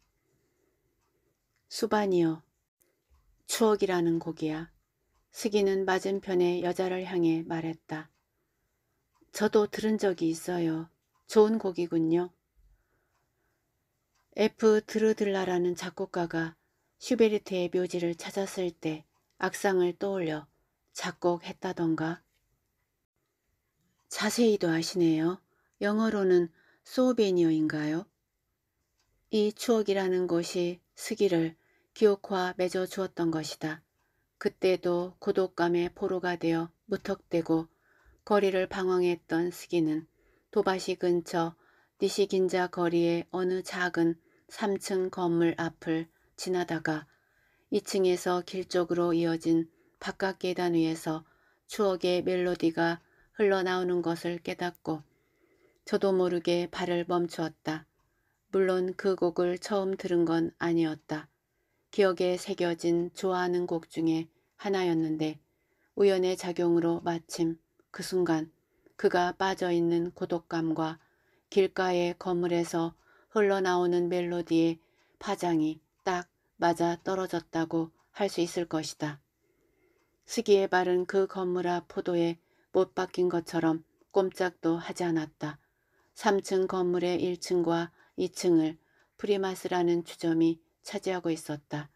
Speaker 1: 수반이여. 추억이라는 곡이야. 스기는 맞은편의 여자를 향해 말했다. 저도 들은 적이 있어요. 좋은 곡이군요. F. 드르들라라는 작곡가가 슈베르트의 묘지를 찾았을 때 악상을 떠올려 작곡했다던가. 자세히도 아시네요. 영어로는 소베니어인가요? 이 추억이라는 것이 스기를 기억화 맺어 주었던 것이다. 그때도 고독감의 포로가 되어 무턱대고 거리를 방황했던 스기는 도바시 근처 니시긴자 거리의 어느 작은 3층 건물 앞을 지나다가 2층에서 길 쪽으로 이어진 바깥 계단 위에서 추억의 멜로디가 흘러나오는 것을 깨닫고 저도 모르게 발을 멈추었다. 물론 그 곡을 처음 들은 건 아니었다. 기억에 새겨진 좋아하는 곡 중에 하나였는데 우연의 작용으로 마침 그 순간 그가 빠져있는 고독감과 길가의 건물에서 흘러나오는 멜로디의 파장이 딱 맞아 떨어졌다고 할 수 있을 것이다. 스기의 발은 그 건물 앞 포도에 못 박힌 것처럼 꼼짝도 하지 않았다. 3층 건물의 1층과 2층을 프리마스라는 주점이 차지하고 있었다.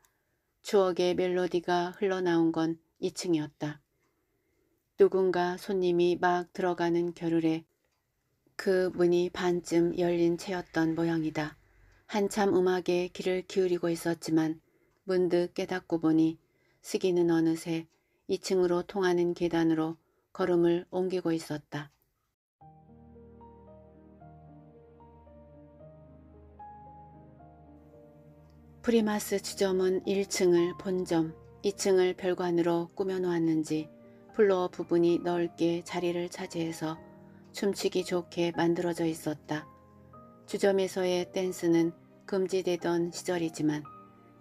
Speaker 1: 추억의 멜로디가 흘러나온 건 2층이었다. 누군가 손님이 막 들어가는 겨를에 그 문이 반쯤 열린 채였던 모양이다. 한참 음악에 귀를 기울이고 있었지만 문득 깨닫고 보니 스기는 어느새 2층으로 통하는 계단으로 걸음을 옮기고 있었다. 프리마스 주점은 1층을 본점, 2층을 별관으로 꾸며놓았는지 플로어 부분이 넓게 자리를 차지해서 춤추기 좋게 만들어져 있었다. 주점에서의 댄스는 금지되던 시절이지만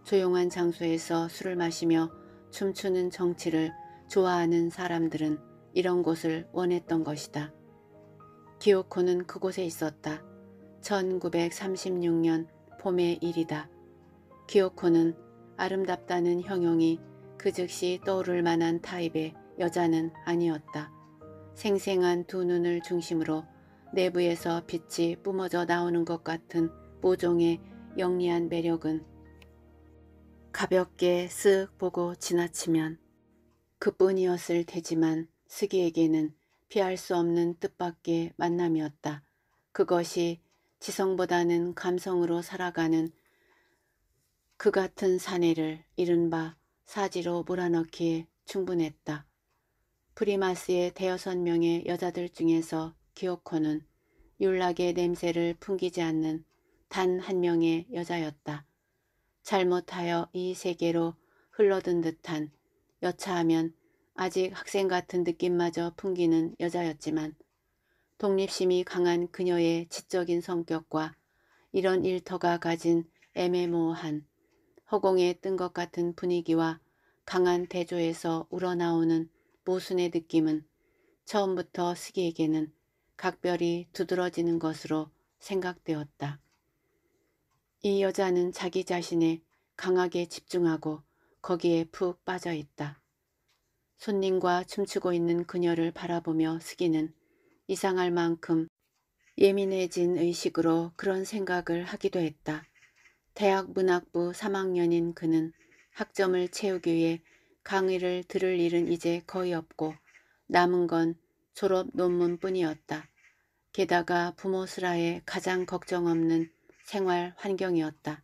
Speaker 1: 조용한 장소에서 술을 마시며 춤추는 정치를 좋아하는 사람들은 이런 곳을 원했던 것이다. 기요코는 그곳에 있었다. 1936년 봄의 일이다. 기어코는 아름답다는 형용이 그 즉시 떠오를 만한 타입의 여자는 아니었다. 생생한 두 눈을 중심으로 내부에서 빛이 뿜어져 나오는 것 같은 모종의 영리한 매력은 가볍게 쓱 보고 지나치면 그뿐이었을 테지만 스기에게는 피할 수 없는 뜻밖의 만남이었다. 그것이 지성보다는 감성으로 살아가는 그 같은 사내를 이른바 사지로 몰아넣기에 충분했다. 프리마스의 대여섯 명의 여자들 중에서 기어코는 윤락의 냄새를 풍기지 않는 단 한 명의 여자였다. 잘못하여 이 세계로 흘러든 듯한 여차하면 아직 학생 같은 느낌마저 풍기는 여자였지만 독립심이 강한 그녀의 지적인 성격과 이런 일터가 가진 애매모호한 허공에 뜬 것 같은 분위기와 강한 대조에서 우러나오는 모순의 느낌은 처음부터 스기에게는 각별히 두드러지는 것으로 생각되었다. 이 여자는 자기 자신에 강하게 집중하고 거기에 푹 빠져 있다. 손님과 춤추고 있는 그녀를 바라보며 스기는 이상할 만큼 예민해진 의식으로 그런 생각을 하기도 했다. 대학 문학부 3학년인 그는 학점을 채우기 위해 강의를 들을 일은 이제 거의 없고 남은 건 졸업 논문뿐이었다. 게다가 부모 스라에 가장 걱정 없는 생활 환경이었다.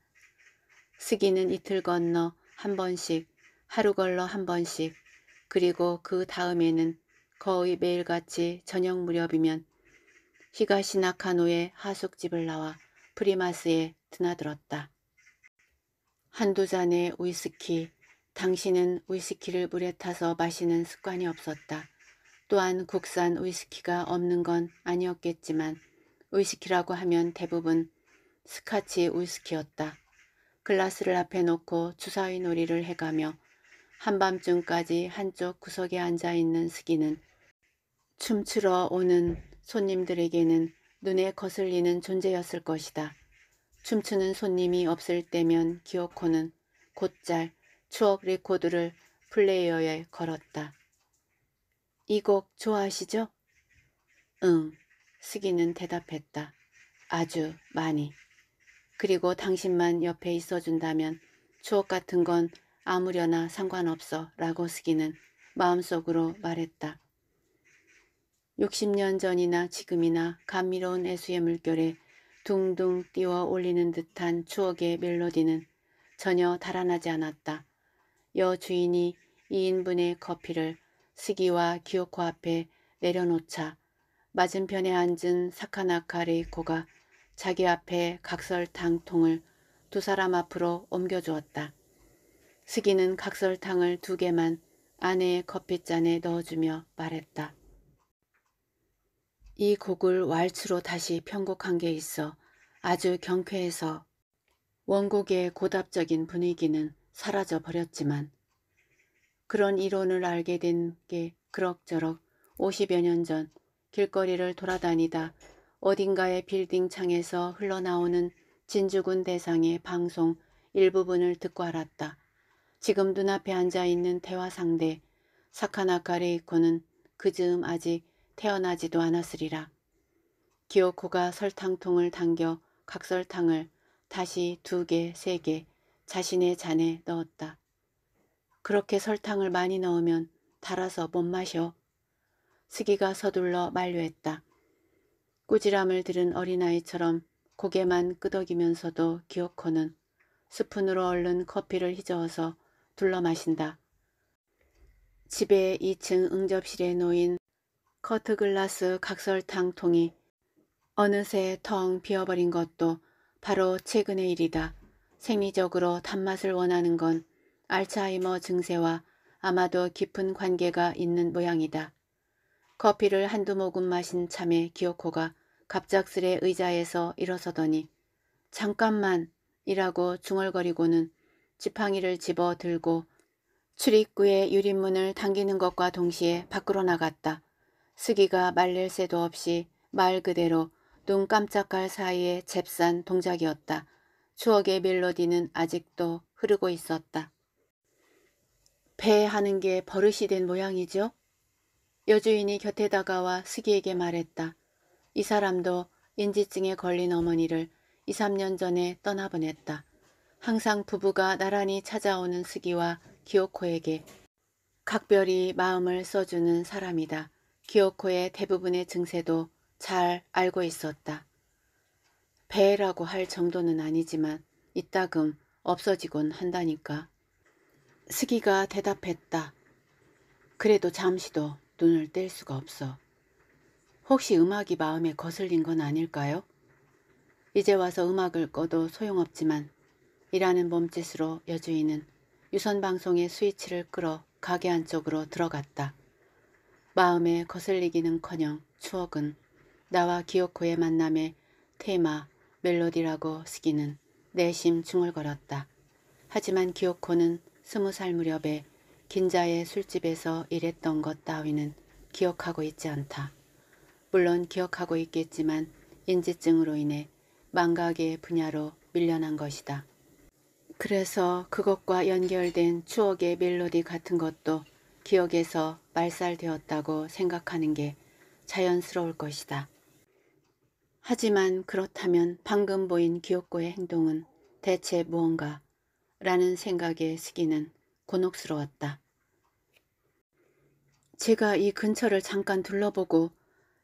Speaker 1: 스기는 이틀 건너 한 번씩, 하루 걸러 한 번씩, 그리고 그 다음에는 거의 매일같이 저녁 무렵이면 히가시나카노의 하숙집을 나와 프리마스에 드나들었다. 한두 잔의 위스키, 당신은 위스키를 물에 타서 마시는 습관이 없었다. 또한 국산 위스키가 없는 건 아니었겠지만 위스키라고 하면 대부분 스카치 위스키였다. 글라스를 앞에 놓고 주사위 놀이를 해가며 한밤중까지 한쪽 구석에 앉아있는 스기는 춤추러 오는 손님들에게는 눈에 거슬리는 존재였을 것이다. 춤추는 손님이 없을 때면 기어코는 곧잘 추억 레코드를 플레이어에 걸었다. 이 곡 좋아하시죠? 응, 스기는 대답했다. 아주 많이. 그리고 당신만 옆에 있어준다면 추억 같은 건 아무려나 상관없어 라고 스기는 마음속으로 말했다. 60년 전이나 지금이나 감미로운 애수의 물결에 둥둥 띄워 올리는 듯한 추억의 멜로디는 전혀 달아나지 않았다. 여주인이 2인분의 커피를 스기와 기요코 앞에 내려놓자 맞은편에 앉은 사카나카 레이코가 자기 앞에 각설탕통을 두 사람 앞으로 옮겨주었다. 스기는 각설탕을 두 개만 아내의 커피잔에 넣어주며 말했다. 이 곡을 왈츠로 다시 편곡한 게 있어 아주 경쾌해서 원곡의 고답적인 분위기는 사라져 버렸지만 그런 이론을 알게 된 게 그럭저럭 50여 년 전 길거리를 돌아다니다 어딘가의 빌딩 창에서 흘러나오는 진주군 대상의 방송 일부분을 듣고 알았다. 지금 눈앞에 앉아있는 대화 상대 사카나카 레이코는 그 즈음 아직 태어나지도 않았으리라. 기요코가 설탕통을 당겨 각설탕을 다시 두 개, 세 개 자신의 잔에 넣었다. 그렇게 설탕을 많이 넣으면 달아서 못 마셔. 스기가 서둘러 만류했다. 꾸지람을 들은 어린아이처럼 고개만 끄덕이면서도 기어코는 스푼으로 얼른 커피를 휘저어서 둘러 마신다. 집에 2층 응접실에 놓인 커트글라스 각설탕통이 어느새 텅 비어버린 것도 바로 최근의 일이다. 생리적으로 단맛을 원하는 건 알츠하이머 증세와 아마도 깊은 관계가 있는 모양이다. 커피를 한두 모금 마신 참에 기어코가 갑작스레 의자에서 일어서더니 잠깐만 이라고 중얼거리고는 지팡이를 집어 들고 출입구의 유리문을 당기는 것과 동시에 밖으로 나갔다. 스기가 말릴 새도 없이 말 그대로 눈 깜짝할 사이에 잽싼 동작이었다. 추억의 멜로디는 아직도 흐르고 있었다. 배하는 게 버릇이 된 모양이죠? 여주인이 곁에 다가와 스기에게 말했다. 이 사람도 인지증에 걸린 어머니를 2, 3년 전에 떠나보냈다. 항상 부부가 나란히 찾아오는 스기와 기요코에게 각별히 마음을 써주는 사람이다. 기요코의 대부분의 증세도 잘 알고 있었다. 배라고 할 정도는 아니지만 이따금 없어지곤 한다니까. 스기가 대답했다. 그래도 잠시도 눈을 뗄 수가 없어. 혹시 음악이 마음에 거슬린 건 아닐까요? 이제 와서 음악을 꺼도 소용없지만 이라는 몸짓으로 여주인은 유선방송의 스위치를 끌어 가게 안쪽으로 들어갔다. 마음에 거슬리기는커녕 추억은 나와 기어코의 만남에 테마, 멜로디라고 쓰기는 내심 중얼거렸다. 하지만 기어코는 스무 살 무렵에 긴자의 술집에서 일했던 것 따위는 기억하고 있지 않다. 물론 기억하고 있겠지만 인지증으로 인해 망각의 분야로 밀려난 것이다. 그래서 그것과 연결된 추억의 멜로디 같은 것도 기억에서 말살되었다고 생각하는 게 자연스러울 것이다. 하지만 그렇다면 방금 보인 기요고의 행동은 대체 무언가 라는 생각에 스기는 곤혹스러웠다. 제가 이 근처를 잠깐 둘러보고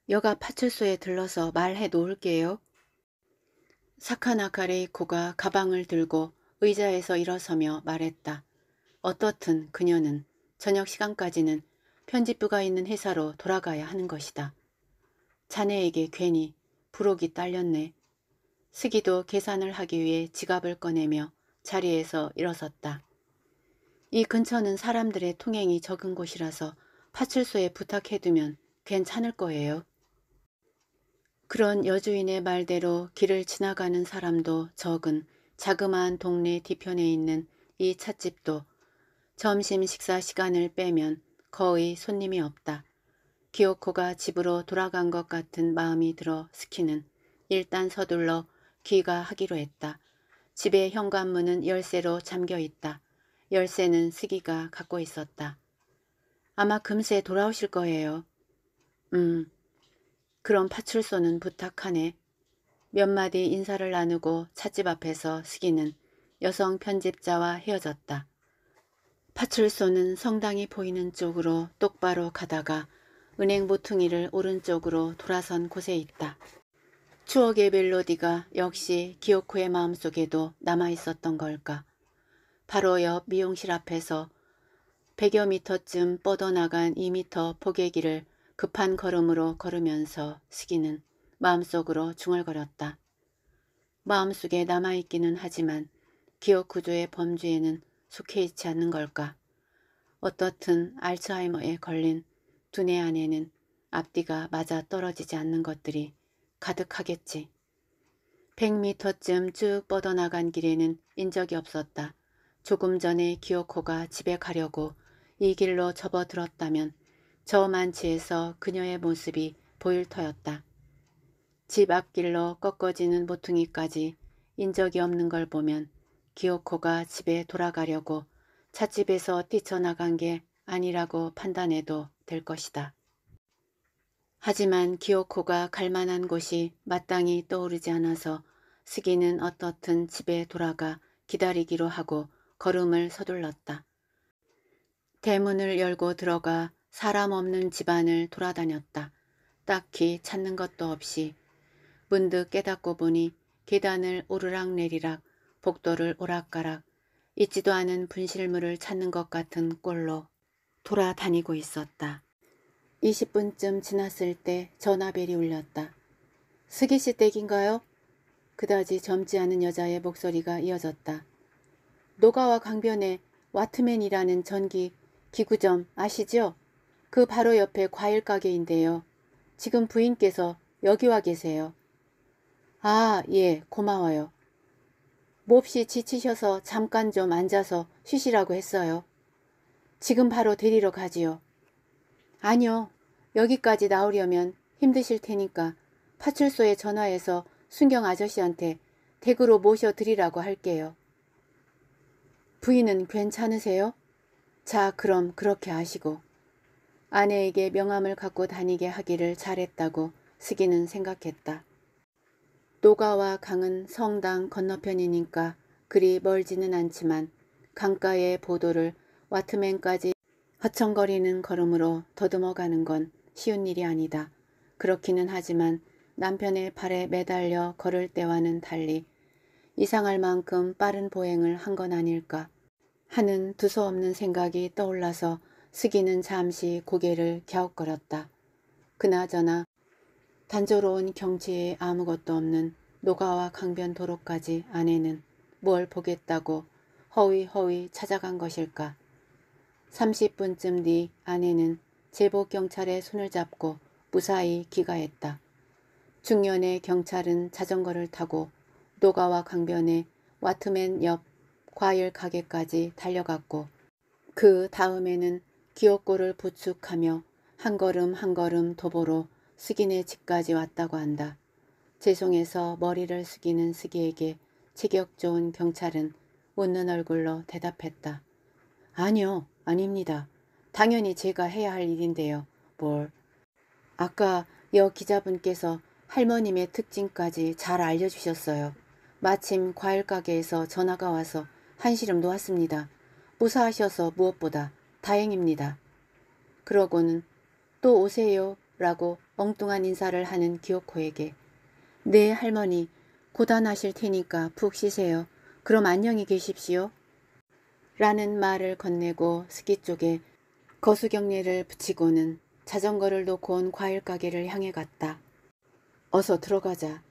Speaker 1: 여가 파출소에 들러서 말해 놓을게요. 사카나카레이코가 가방을 들고 의자에서 일어서며 말했다. 어떻든 그녀는 저녁 시간까지는 편집부가 있는 회사로 돌아가야 하는 것이다. 자네에게 괜히 부록이 딸렸네. 스기도 계산을 하기 위해 지갑을 꺼내며 자리에서 일어섰다. 이 근처는 사람들의 통행이 적은 곳이라서 파출소에 부탁해두면 괜찮을 거예요. 그런 여주인의 말대로 길을 지나가는 사람도 적은 자그마한 동네 뒤편에 있는 이 찻집도 점심 식사 시간을 빼면 거의 손님이 없다. 기요코가 집으로 돌아간 것 같은 마음이 들어 스키는 일단 서둘러 귀가하기로 했다. 집의 현관문은 열쇠로 잠겨 있다. 열쇠는 스기가 갖고 있었다. 아마 금세 돌아오실 거예요. 음, 그럼 파출소는 부탁하네. 몇 마디 인사를 나누고 찻집 앞에서 스기는 여성 편집자와 헤어졌다. 파출소는 성당이 보이는 쪽으로 똑바로 가다가 은행 모퉁이를 오른쪽으로 돌아선 곳에 있다. 추억의 멜로디가 역시 기어코의 마음속에도 남아있었던 걸까. 바로 옆 미용실 앞에서 100여 미터쯤 뻗어나간 2미터 포개기를 급한 걸음으로 걸으면서 시기는 마음속으로 중얼거렸다. 마음속에 남아있기는 하지만 기억 구조의 범주에는 속해 있지 않는 걸까. 어떻든 알츠하이머에 걸린 두뇌 안에는 앞뒤가 맞아 떨어지지 않는 것들이 가득하겠지. 100미터쯤 쭉 뻗어나간 길에는 인적이 없었다. 조금 전에 기어코가 집에 가려고 이 길로 접어들었다면 저 만치에서 그녀의 모습이 보일 터였다. 집 앞길로 꺾어지는 모퉁이까지 인적이 없는 걸 보면 기어코가 집에 돌아가려고 찻집에서 뛰쳐나간 게 아니라고 판단해도 될 것이다. 하지만 기요코가 갈만한 곳이 마땅히 떠오르지 않아서 스기는 어떻든 집에 돌아가 기다리기로 하고 걸음을 서둘렀다. 대문을 열고 들어가 사람 없는 집안을 돌아다녔다. 딱히 찾는 것도 없이 문득 깨닫고 보니 계단을 오르락내리락 복도를 오락가락 잊지도 않은 분실물을 찾는 것 같은 꼴로 돌아다니고 있었다. 20분쯤 지났을 때 전화벨이 울렸다. 스기 씨 댁인가요? 그다지 젊지 않은 여자의 목소리가 이어졌다. 노가와 강변에 와트맨이라는 전기 기구점 아시죠? 그 바로 옆에 과일 가게인데요. 지금 부인께서 여기 와 계세요. 아, 예, 고마워요. 몹시 지치셔서 잠깐 좀 앉아서 쉬시라고 했어요. 지금 바로 데리러 가지요. 아니요. 여기까지 나오려면 힘드실 테니까 파출소에 전화해서 순경 아저씨한테 댁으로 모셔드리라고 할게요. 부인은 괜찮으세요? 자 그럼 그렇게 하시고 아내에게 명함을 갖고 다니게 하기를 잘했다고 스기는 생각했다. 노가와 강은 성당 건너편이니까 그리 멀지는 않지만 강가의 보도를 와트맨까지 허청거리는 걸음으로 더듬어가는 건 쉬운 일이 아니다. 그렇기는 하지만 남편의 팔에 매달려 걸을 때와는 달리 이상할 만큼 빠른 보행을 한 건 아닐까 하는 두서없는 생각이 떠올라서 스기는 잠시 고개를 갸웃거렸다. 그나저나 단조로운 경치에 아무것도 없는 노가와 강변 도로까지 아내는 뭘 보겠다고 허위허위 허위 찾아간 것일까. 30분쯤 뒤 아내는 제복 경찰의 손을 잡고 무사히 귀가했다. 중년의 경찰은 자전거를 타고 노가와 강변의 와트맨 옆 과일 가게까지 달려갔고 그 다음에는 기어코를 부축하며 한 걸음 한 걸음 도보로 스기네 집까지 왔다고 한다. 죄송해서 머리를 숙이는 스기에게 체격 좋은 경찰은 웃는 얼굴로 대답했다. 아니요. 아닙니다. 당연히 제가 해야 할 일인데요. 뭘. 아까 여 기자분께서 할머님의 특징까지 잘 알려주셨어요. 마침 과일 가게에서 전화가 와서 한시름 놓았습니다. 무사하셔서 무엇보다 다행입니다. 그러고는 또 오세요 라고 엉뚱한 인사를 하는 기어코에게 네 할머니 고단하실 테니까 푹 쉬세요. 그럼 안녕히 계십시오. 라는 말을 건네고 스키 쪽에 거수경례를 붙이고는 자전거를 놓고 온 과일 가게를 향해 갔다. 어서 들어가자.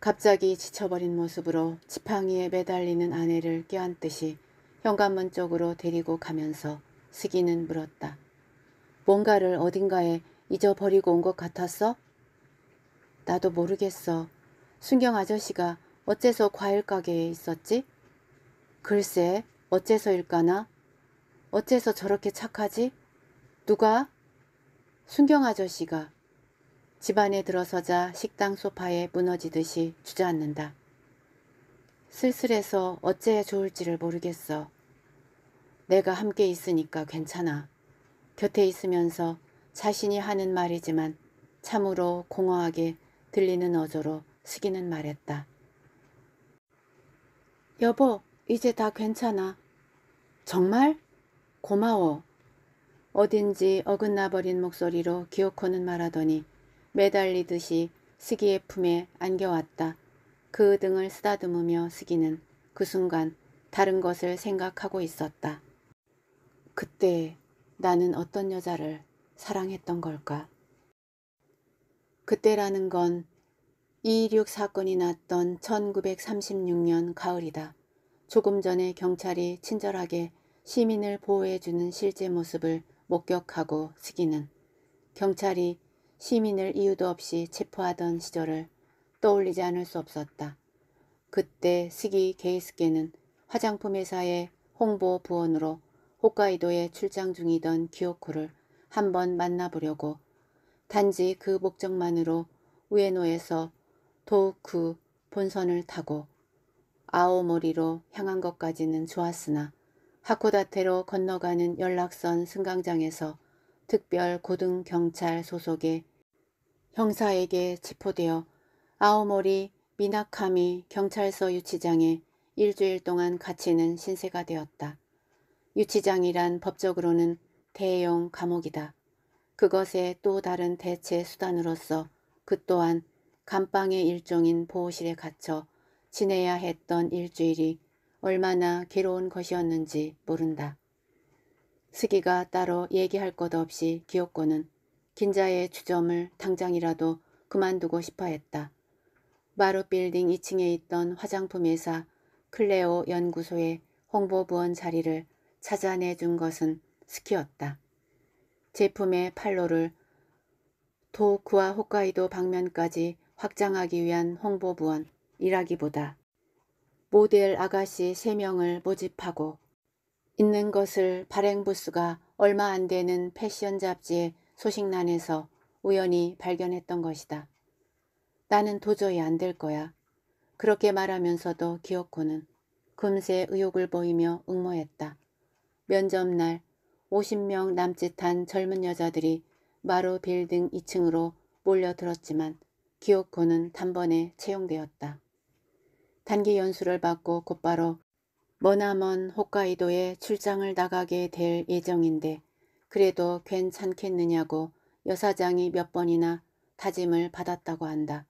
Speaker 1: 갑자기 지쳐버린 모습으로 지팡이에 매달리는 아내를 껴안듯이 현관문 쪽으로 데리고 가면서 스기는 물었다. 뭔가를 어딘가에 잊어버리고 온 것 같았어? 나도 모르겠어. 순경 아저씨가 어째서 과일 가게에 있었지? 글쎄, 어째서일까나? 어째서 저렇게 착하지? 누가? 순경 아저씨가 집안에 들어서자 식당 소파에 무너지듯이 주저앉는다. 쓸쓸해서 어째 좋을지를 모르겠어. 내가 함께 있으니까 괜찮아. 곁에 있으면서 자신이 하는 말이지만 참으로 공허하게 들리는 어조로 숙이는 말했다. 여보, 이제 다 괜찮아. 정말? 고마워. 어딘지 어긋나 버린 목소리로 기어코는 말하더니 매달리듯이 스기의 품에 안겨왔다. 그 등을 쓰다듬으며 스기는 그 순간 다른 것을 생각하고 있었다. 그때 나는 어떤 여자를 사랑했던 걸까? 그때라는 건2.16 사건이 났던 1936년 가을이다. 조금 전에 경찰이 친절하게 시민을 보호해주는 실제 모습을 목격하고 스기는 경찰이 시민을 이유도 없이 체포하던 시절을 떠올리지 않을 수 없었다. 그때 스기 게이스케는 화장품 회사의 홍보 부원으로 홋카이도에 출장 중이던 기요코를 한번 만나보려고 단지 그 목적만으로 우에노에서 도우쿠 본선을 타고 아오모리로 향한 것까지는 좋았으나 하코다테로 건너가는 연락선 승강장에서 특별 고등 경찰 소속의 형사에게 체포되어 아오모리 미나카미 경찰서 유치장에 일주일 동안 갇히는 신세가 되었다. 유치장이란 법적으로는 대형 감옥이다. 그것의 또 다른 대체 수단으로서 그 또한 감방의 일종인 보호실에 갇혀 지내야 했던 일주일이 얼마나 괴로운 것이었는지 모른다. 스기가 따로 얘기할 것 없이 기어고는 긴자의 주점을 당장이라도 그만두고 싶어 했다. 마루 빌딩 2층에 있던 화장품 회사 클레오 연구소의 홍보부원 자리를 찾아내 준 것은 스키였다. 제품의 팔로를 도쿠와 홋카이도 방면까지 확장하기 위한 홍보부원 일하기보다 모델 아가씨 3명을 모집하고 있는 것을 발행부수가 얼마 안 되는 패션 잡지의 소식란에서 우연히 발견했던 것이다. 나는 도저히 안 될 거야. 그렇게 말하면서도 기어코는 금세 의욕을 보이며 응모했다. 면접날 50명 남짓한 젊은 여자들이 마루 빌딩 2층으로 몰려들었지만 기어코는 단번에 채용되었다. 단기 연수를 받고 곧바로 머나먼 홋카이도에 출장을 나가게 될 예정인데 그래도 괜찮겠느냐고 여사장이 몇 번이나 다짐을 받았다고 한다.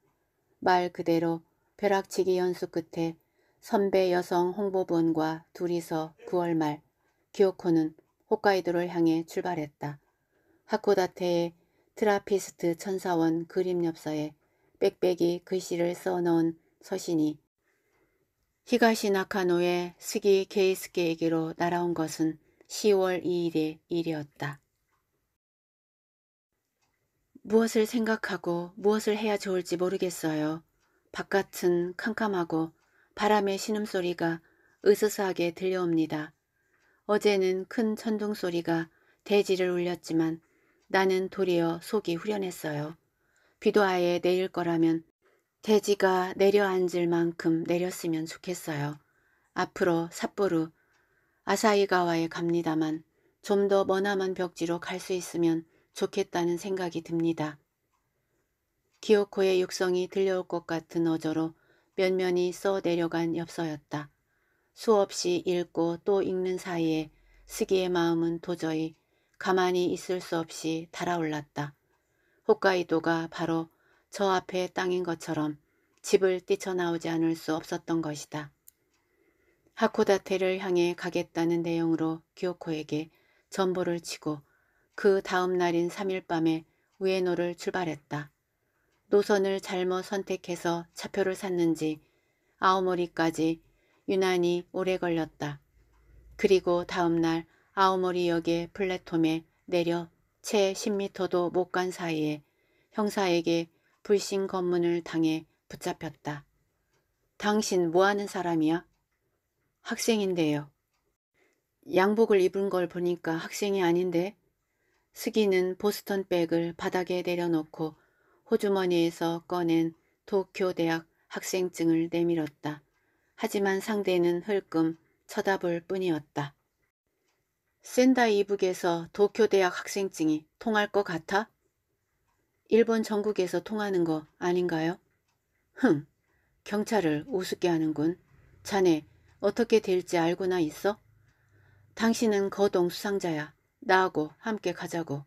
Speaker 1: 말 그대로 벼락치기 연수 끝에 선배 여성 홍보부원과 둘이서 9월 말 기요코는 홋카이도를 향해 출발했다. 하코다테의 트라피스트 천사원 그림 엽서에 빽빽이 글씨를 써놓은 서신이 히가시 나카노의 스기 게이스케에게로 날아온 것은 10월 2일의 일이었다. 무엇을 생각하고 무엇을 해야 좋을지 모르겠어요. 바깥은 캄캄하고 바람의 신음소리가 으스스하게 들려옵니다. 어제는 큰 천둥소리가 대지를 울렸지만 나는 도리어 속이 후련했어요. 비도 아예 내릴 거라면 돼지가 내려앉을 만큼 내렸으면 좋겠어요. 앞으로 삿포로 아사히가와에 갑니다만 좀 더 머나먼 벽지로 갈 수 있으면 좋겠다는 생각이 듭니다. 기어코의 육성이 들려올 것 같은 어조로 면면이 써 내려간 엽서였다. 수없이 읽고 또 읽는 사이에 스기의 마음은 도저히 가만히 있을 수 없이 달아올랐다. 홋카이도가 바로 저 앞에 땅인 것처럼 집을 뛰쳐나오지 않을 수 없었던 것이다. 하코다테를 향해 가겠다는 내용으로 기요코에게 전보를 치고 그 다음 날인 3일 밤에 우에노를 출발했다. 노선을 잘못 선택해서 차표를 샀는지 아오모리까지 유난히 오래 걸렸다. 그리고 다음 날 아오모리역의 플랫폼에 내려 채1 0미터도못 간 사이에 형사에게 불신 검문을 당해 붙잡혔다. 당신 뭐하는 사람이야? 학생인데요. 양복을 입은 걸 보니까 학생이 아닌데 스기는 보스턴 백을 바닥에 내려놓고 호주머니에서 꺼낸 도쿄 대학 학생증을 내밀었다. 하지만 상대는 흘끔 쳐다볼 뿐이었다. 센다이 북에서 도쿄 대학 학생증이 통할 것 같아? 일본 전국에서 통하는 거 아닌가요? 흥, 경찰을 우습게 하는군. 자네 어떻게 될지 알고나 있어? 당신은 거동 수상자야. 나하고 함께 가자고.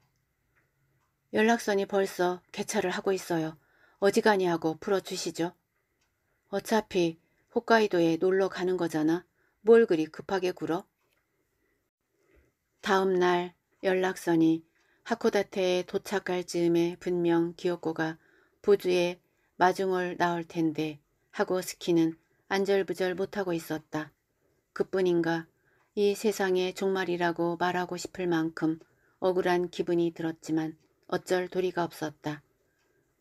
Speaker 1: 연락선이 벌써 개차를 하고 있어요. 어지간히 하고 풀어주시죠. 어차피 홋카이도에 놀러 가는 거잖아. 뭘 그리 급하게 굴어? 다음날 연락선이 하코다테에 도착할 즈음에 분명 기요코가 부주에 마중을 나올 텐데 하고 스키는 안절부절 못하고 있었다. 그뿐인가 이 세상의 종말이라고 말하고 싶을 만큼 억울한 기분이 들었지만 어쩔 도리가 없었다.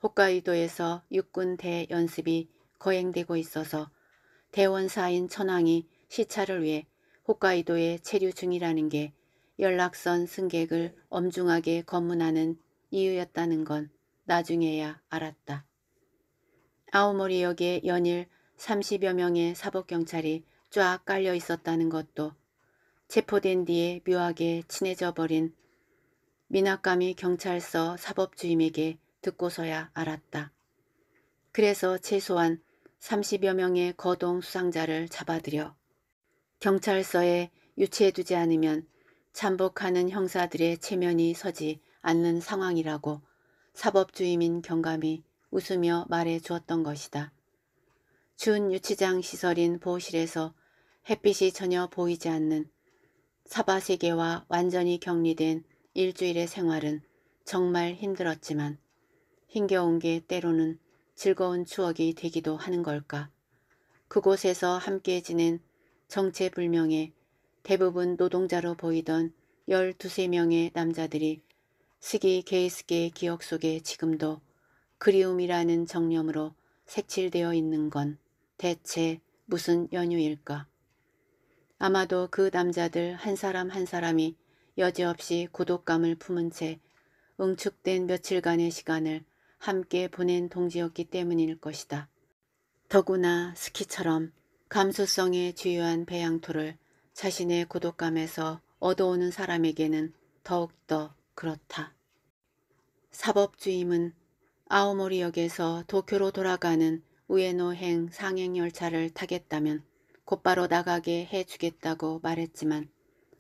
Speaker 1: 홋카이도에서 육군 대연습이 거행되고 있어서 대원사인 천황이 시찰을 위해 홋카이도에 체류 중이라는 게 연락선 승객을 엄중하게 검문하는 이유였다는 건 나중에야 알았다. 아오모리역에 연일 30여 명의 사법경찰이 쫙 깔려 있었다는 것도 체포된 뒤에 묘하게 친해져 버린 미나카미 경찰서 사법주임에게 듣고서야 알았다. 그래서 최소한 30여 명의 거동 수상자를 잡아들여 경찰서에 유치해두지 않으면 잠복하는 형사들의 체면이 서지 않는 상황이라고 사법주임인 경감이 웃으며 말해 주었던 것이다. 준 유치장 시설인 보호실에서 햇빛이 전혀 보이지 않는 사바세계와 완전히 격리된 일주일의 생활은 정말 힘들었지만 힘겨운 게 때로는 즐거운 추억이 되기도 하는 걸까. 그곳에서 함께 지낸 정체불명의 대부분 노동자로 보이던 12, 3명의 남자들이 스기 게이스계의 기억 속에 지금도 그리움이라는 정념으로 색칠되어 있는 건 대체 무슨 연유일까? 아마도 그 남자들 한 사람 한 사람이 여지없이 고독감을 품은 채 응축된 며칠간의 시간을 함께 보낸 동지였기 때문일 것이다. 더구나 스키처럼 감수성에 주요한 배양토를 자신의 고독감에서 얻어오는 사람에게는 더욱더 그렇다. 사법주임은 아오모리역에서 도쿄로 돌아가는 우에노행 상행열차를 타겠다면 곧바로 나가게 해주겠다고 말했지만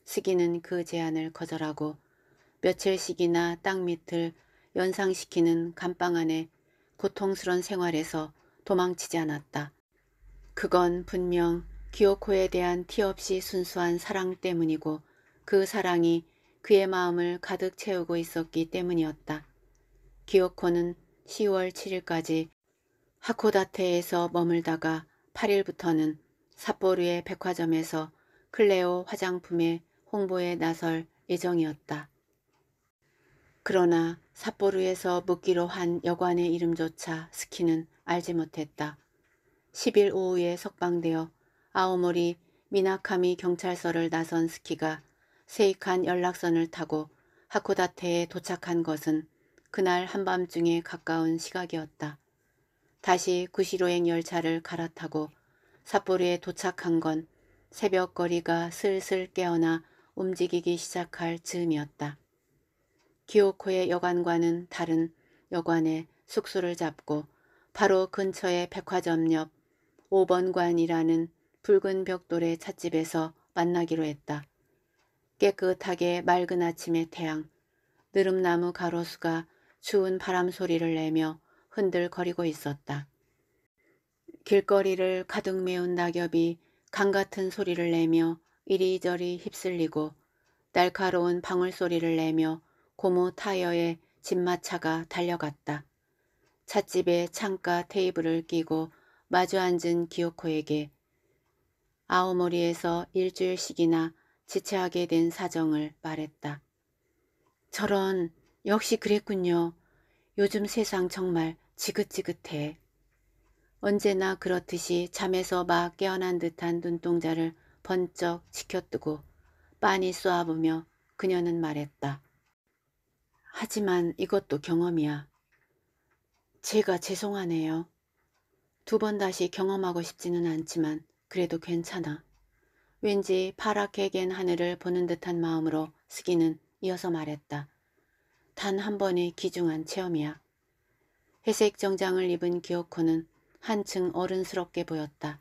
Speaker 1: 스기는 그 제안을 거절하고 며칠씩이나 땅 밑을 연상시키는 감방 안에 고통스런 생활에서 도망치지 않았다. 그건 분명 기어코에 대한 티 없이 순수한 사랑 때문이고 그 사랑이 그의 마음을 가득 채우고 있었기 때문이었다. 기어코는 10월 7일까지 하코다테에서 머물다가 8일부터는 삿포르의 백화점에서 클레오 화장품의 홍보에 나설 예정이었다. 그러나 삿포르에서 묵기로 한 여관의 이름조차 스키는 알지 못했다. 10일 오후에 석방되어 아오모리 미나카미 경찰서를 나선 스키가 세익한 연락선을 타고 하코다테에 도착한 것은 그날 한밤중에 가까운 시각이었다. 다시 구시로행 열차를 갈아타고 삿포로에 도착한 건 새벽 거리가 슬슬 깨어나 움직이기 시작할 즈음이었다. 기오코의 여관과는 다른 여관에 숙소를 잡고 바로 근처의 백화점 옆 5번관이라는 붉은 벽돌의 찻집에서 만나기로 했다. 깨끗하게 맑은 아침의 태양, 느릅나무 가로수가 추운 바람 소리를 내며 흔들거리고 있었다. 길거리를 가득 메운 낙엽이 강 같은 소리를 내며 이리저리 휩쓸리고 날카로운 방울 소리를 내며 고무 타이어에 집마차가 달려갔다. 찻집에 창가 테이블을 끼고 마주 앉은 기요코에게 아오모리에서 일주일씩이나 지체하게 된 사정을 말했다. 저런 역시 그랬군요. 요즘 세상 정말 지긋지긋해. 언제나 그렇듯이 잠에서 막 깨어난 듯한 눈동자를 번쩍 치켜뜨고 빤히 쏘아보며 그녀는 말했다. 하지만 이것도 경험이야. 제가 죄송하네요. 두 번 다시 경험하고 싶지는 않지만 그래도 괜찮아. 왠지 파랗게 갠 하늘을 보는 듯한 마음으로 스기는 이어서 말했다. 단 한 번의 귀중한 체험이야. 회색 정장을 입은 기어코는 한층 어른스럽게 보였다.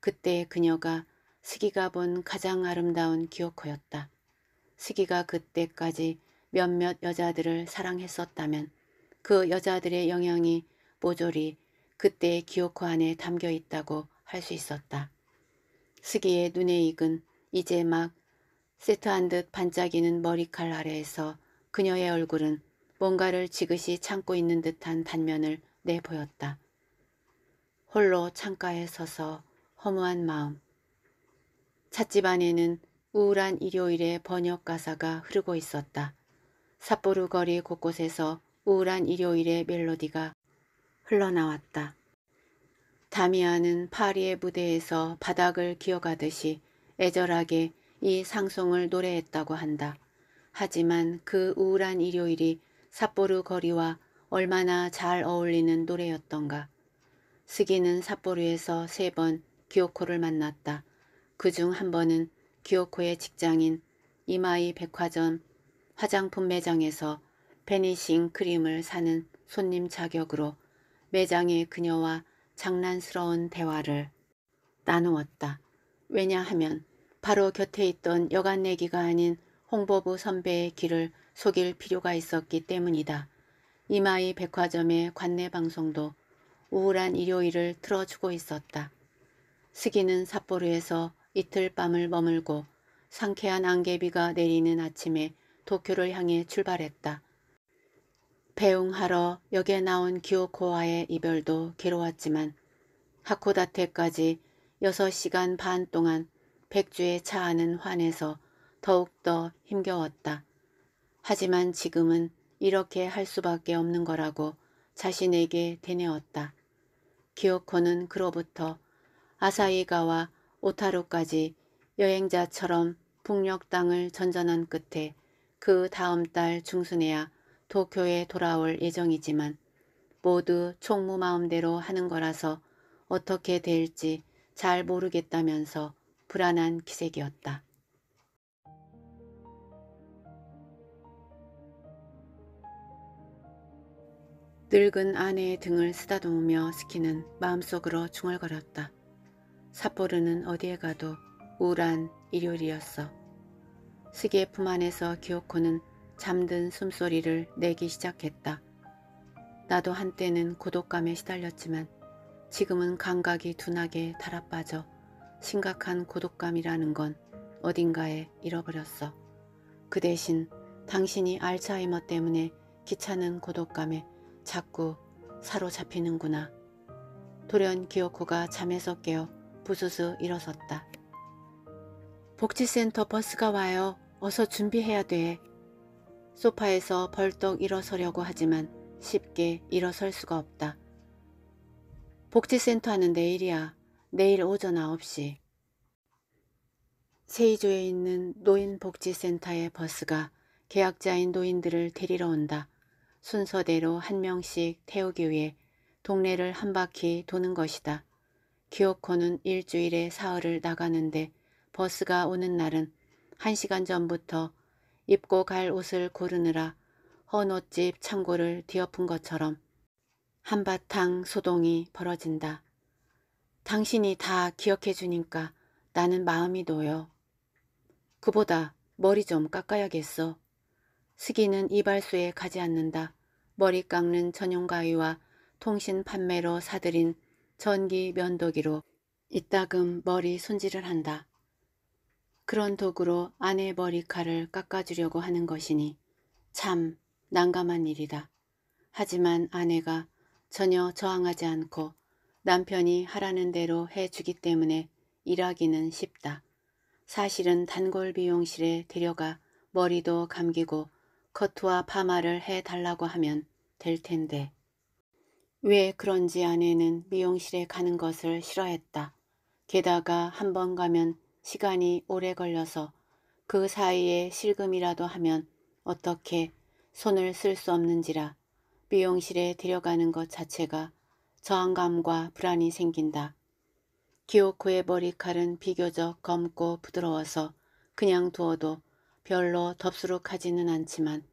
Speaker 1: 그때 그녀가 스기가 본 가장 아름다운 기어코였다. 스기가 그때까지 몇몇 여자들을 사랑했었다면 그 여자들의 영향이 모조리 그때의 기어코 안에 담겨 있다고 할 수 있었다. 스기의 눈에 익은 이제 막 세트한 듯 반짝이는 머리칼 아래에서 그녀의 얼굴은 뭔가를 지그시 참고 있는 듯한 단면을 내보였다. 홀로 창가에 서서 허무한 마음. 찻집 안에는 우울한 일요일의 번역 가사가 흐르고 있었다. 삿포르 거리 곳곳에서 우울한 일요일의 멜로디가 흘러나왔다. 다미아는 파리의 무대에서 바닥을 기어가듯이 애절하게 이 상송을 노래했다고 한다. 하지만 그 우울한 일요일이 삿포르 거리와 얼마나 잘 어울리는 노래였던가. 스기는 삿포르에서 세 번 기요코를 만났다. 그 중 한 번은 기요코의 직장인 이마이 백화점 화장품 매장에서 베니싱 크림을 사는 손님 자격으로 매장에 그녀와 장난스러운 대화를 나누었다. 왜냐하면 바로 곁에 있던 여간내기가 아닌 홍보부 선배의 길을 속일 필요가 있었기 때문이다. 이마이 백화점의 관내 방송도 우울한 일요일을 틀어주고 있었다. 스기는 삿포로에서 이틀 밤을 머물고 상쾌한 안개비가 내리는 아침에 도쿄를 향해 출발했다. 배웅하러 역에 나온 기요코와의 이별도 괴로웠지만 하코다테까지 6시간 반 동안 백주의 차하는환에서 더욱더 힘겨웠다. 하지만 지금은 이렇게 할 수밖에 없는 거라고 자신에게 되뇌었다. 기요코는 그로부터 아사이가와 오타루까지 여행자처럼 북녘 땅을 전전한 끝에 그 다음 달 중순에야 도쿄에 돌아올 예정이지만 모두 총무 마음대로 하는 거라서 어떻게 될지 잘 모르겠다면서 불안한 기색이었다. 늙은 아내의 등을 쓰다듬으며 스키는 마음속으로 중얼거렸다. 삿포르는 어디에 가도 우울한 일요일이었어. 스기의 품 안에서 기어코는 잠든 숨소리를 내기 시작했다. 나도 한때는 고독감에 시달렸지만 지금은 감각이 둔하게 달아빠져 심각한 고독감이라는 건 어딘가에 잃어버렸어. 그 대신 당신이 알츠하이머 때문에 귀찮은 고독감에 자꾸 사로잡히는구나. 돌연 기어코가 잠에서 깨어 부스스 일어섰다. 복지센터 버스가 와요. 어서 준비해야 돼. 소파에서 벌떡 일어서려고 하지만 쉽게 일어설 수가 없다. 복지센터 하는 내일이야. 내일 오전 9시. 세이조에 있는 노인복지센터의 버스가 계약자인 노인들을 데리러 온다. 순서대로 한 명씩 태우기 위해 동네를 한 바퀴 도는 것이다. 기어코는 일주일에 사흘을 나가는데 버스가 오는 날은 1시간 전부터 입고 갈 옷을 고르느라 헌 옷집 창고를 뒤엎은 것처럼 한바탕 소동이 벌어진다. 당신이 다 기억해 주니까 나는 마음이 놓여. 그보다 머리 좀 깎아야겠어. 스기는 이발소에 가지 않는다. 머리 깎는 전용 가위와 통신 판매로 사들인 전기 면도기로 이따금 머리 손질을 한다. 그런 도구로 아내의 머리카락을 깎아주려고 하는 것이니 참 난감한 일이다. 하지만 아내가 전혀 저항하지 않고 남편이 하라는 대로 해주기 때문에 일하기는 쉽다. 사실은 단골 미용실에 데려가 머리도 감기고 커트와 파마를 해달라고 하면 될 텐데. 왜 그런지 아내는 미용실에 가는 것을 싫어했다. 게다가 한 번 가면 시간이 오래 걸려서 그 사이에 실금이라도 하면 어떻게 손을 쓸 수 없는지라 미용실에 들여가는 것 자체가 저항감과 불안이 생긴다. 기요코의 머리칼은 비교적 검고 부드러워서 그냥 두어도 별로 덥수룩하지는 않지만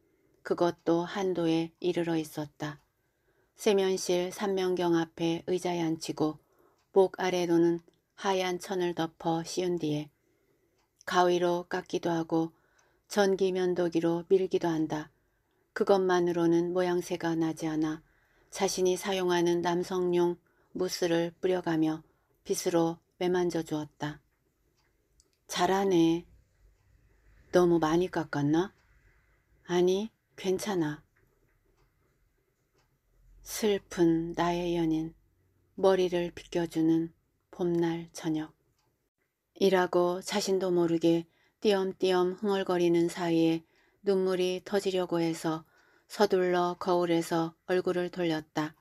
Speaker 1: 그것도 한도에 이르러 있었다. 세면실 삼면경 앞에 의자에 앉히고 목 아래로는 하얀 천을 덮어 씌운 뒤에 가위로 깎기도 하고 전기면도기로 밀기도 한다. 그것만으로는 모양새가 나지 않아 자신이 사용하는 남성용 무스를 뿌려가며 빗으로 매만져 주었다. 잘하네. 너무 많이 깎았나? 아니, 괜찮아. 슬픈 나의 연인, 머리를 빗겨주는 봄날 저녁. 일하고 자신도 모르게 띄엄띄엄 흥얼거리는 사이에 눈물이 터지려고 해서 서둘러 거울에서 얼굴을 돌렸다.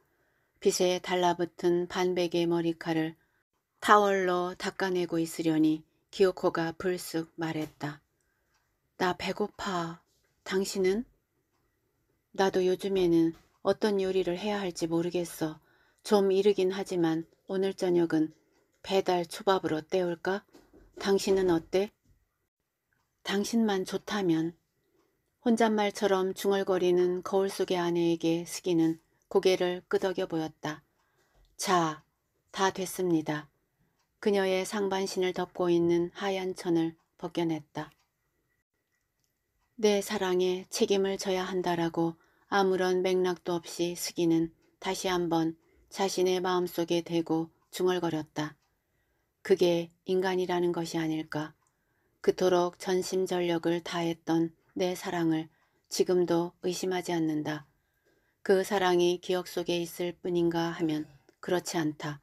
Speaker 1: 빛에 달라붙은 반백의 머리카락을 타월로 닦아내고 있으려니 기요코가 불쑥 말했다. 나 배고파. 당신은? 나도 요즘에는 어떤 요리를 해야 할지 모르겠어. 좀 이르긴 하지만 오늘 저녁은 배달 초밥으로 때울까? 당신은 어때? 당신만 좋다면 혼잣말처럼 중얼거리는 거울 속의 아내에게 스기는 고개를 끄덕여 보였다. 자, 다 됐습니다. 그녀의 상반신을 덮고 있는 하얀 천을 벗겨냈다. 내 사랑에 책임을 져야 한다라고 아무런 맥락도 없이 스기는 다시 한번 자신의 마음속에 대고 중얼거렸다. 그게 인간이라는 것이 아닐까. 그토록 전심전력을 다했던 내 사랑을 지금도 의심하지 않는다. 그 사랑이 기억 속에 있을 뿐인가 하면 그렇지 않다.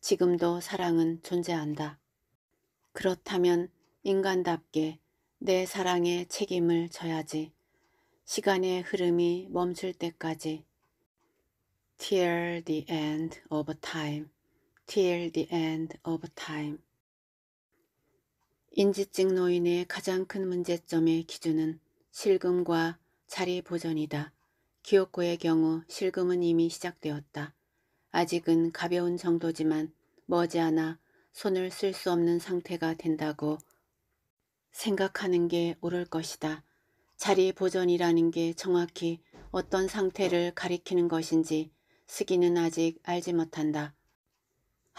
Speaker 1: 지금도 사랑은 존재한다. 그렇다면 인간답게 내사랑에 책임을 져야지. 시간의 흐름이 멈출 때까지. Till the end of time. till the end of time. 인지증 노인의 가장 큰 문제점의 기준은 실금과 자리 보전이다. 기억고의 경우 실금은 이미 시작되었다. 아직은 가벼운 정도지만 머지않아 손을 쓸 수 없는 상태가 된다고 생각하는 게 옳을 것이다. 자리 보전이라는 게 정확히 어떤 상태를 가리키는 것인지 스기는 아직 알지 못한다.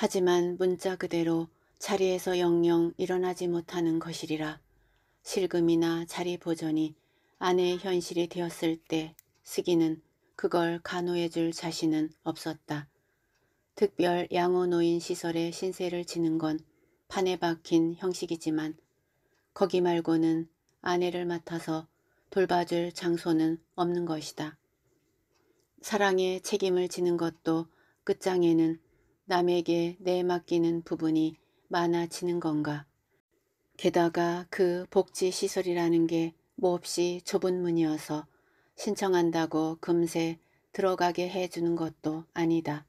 Speaker 1: 하지만 문자 그대로 자리에서 영영 일어나지 못하는 것이리라. 실금이나 자리 보전이 아내의 현실이 되었을 때 스기는 그걸 간호해 줄 자신은 없었다. 특별 양호 노인 시설에 신세를 지는 건 판에 박힌 형식이지만 거기 말고는 아내를 맡아서 돌봐줄 장소는 없는 것이다. 사랑에 책임을 지는 것도 끝장에는 남에게 내맡기는 부분이 많아지는 건가. 게다가 그 복지시설이라는 게 몹시 뭐 좁은 문이어서 신청한다고 금세 들어가게 해주는 것도 아니다.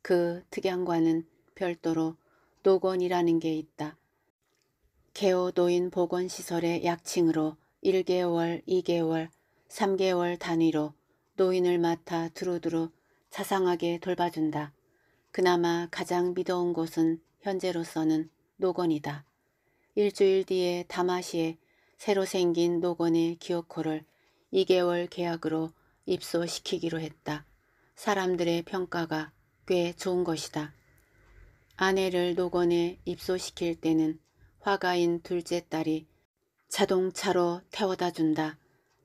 Speaker 1: 그 특양과는 별도로 노건이라는게 있다. 개호노인 보건시설의 약칭으로 1개월, 2개월, 3개월 단위로 노인을 맡아 두루두루 자상하게 돌봐준다. 그나마 가장 믿어온 곳은 현재로서는 노건이다. 일주일 뒤에 다마시에 새로 생긴 노건의 기어코를 2개월 계약으로 입소시키기로 했다. 사람들의 평가가 꽤 좋은 것이다. 아내를 노건에 입소시킬 때는 화가인 둘째 딸이 자동차로 태워다 준다.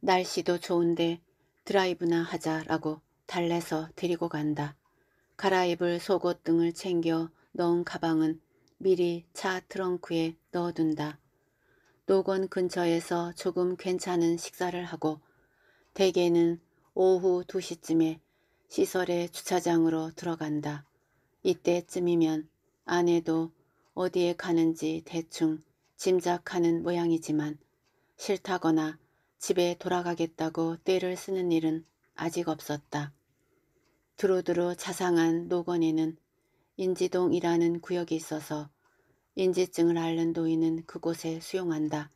Speaker 1: 날씨도 좋은데 드라이브나 하자라고 달래서 데리고 간다. 갈아입을 속옷 등을 챙겨 넣은 가방은 미리 차 트렁크에 넣어둔다. 노건 근처에서 조금 괜찮은 식사를 하고 대개는 오후 2시쯤에 시설의 주차장으로 들어간다. 이때쯤이면 아내도 어디에 가는지 대충 짐작하는 모양이지만 싫다거나 집에 돌아가겠다고 때를 쓰는 일은 아직 없었다. 두루두루 자상한 노건에는 인지동이라는 구역이 있어서 인지증을 앓는 노인은 그곳에 수용한다.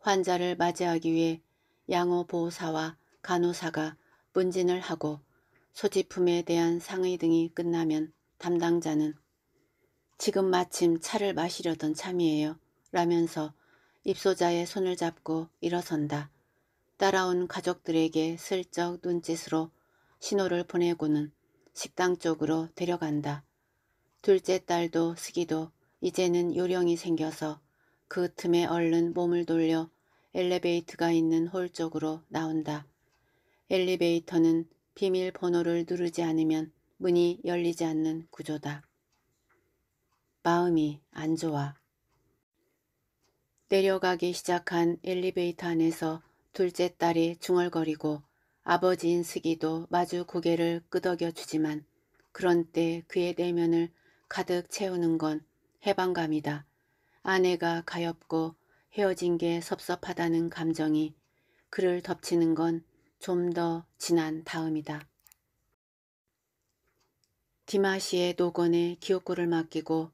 Speaker 1: 환자를 맞이하기 위해 양호보호사와 간호사가 문진을 하고 소지품에 대한 상의 등이 끝나면 담당자는 지금 마침 차를 마시려던 참이에요 라면서 입소자의 손을 잡고 일어선다. 따라온 가족들에게 슬쩍 눈짓으로 신호를 보내고는 식당 쪽으로 데려간다. 둘째 딸도 스기도 이제는 요령이 생겨서 그 틈에 얼른 몸을 돌려 엘리베이터가 있는 홀 쪽으로 나온다. 엘리베이터는 비밀번호를 누르지 않으면 문이 열리지 않는 구조다. 마음이 안 좋아. 내려가기 시작한 엘리베이터 안에서 둘째 딸이 중얼거리고 아버지인 스기도 마주 고개를 끄덕여 주지만 그런때 그의 내면을 가득 채우는 건 해방감이다. 아내가 가엾고 헤어진 게 섭섭하다는 감정이 그를 덮치는 건 좀 더 진한 다음이다. 디마시의 노건에 기옥구를 맡기고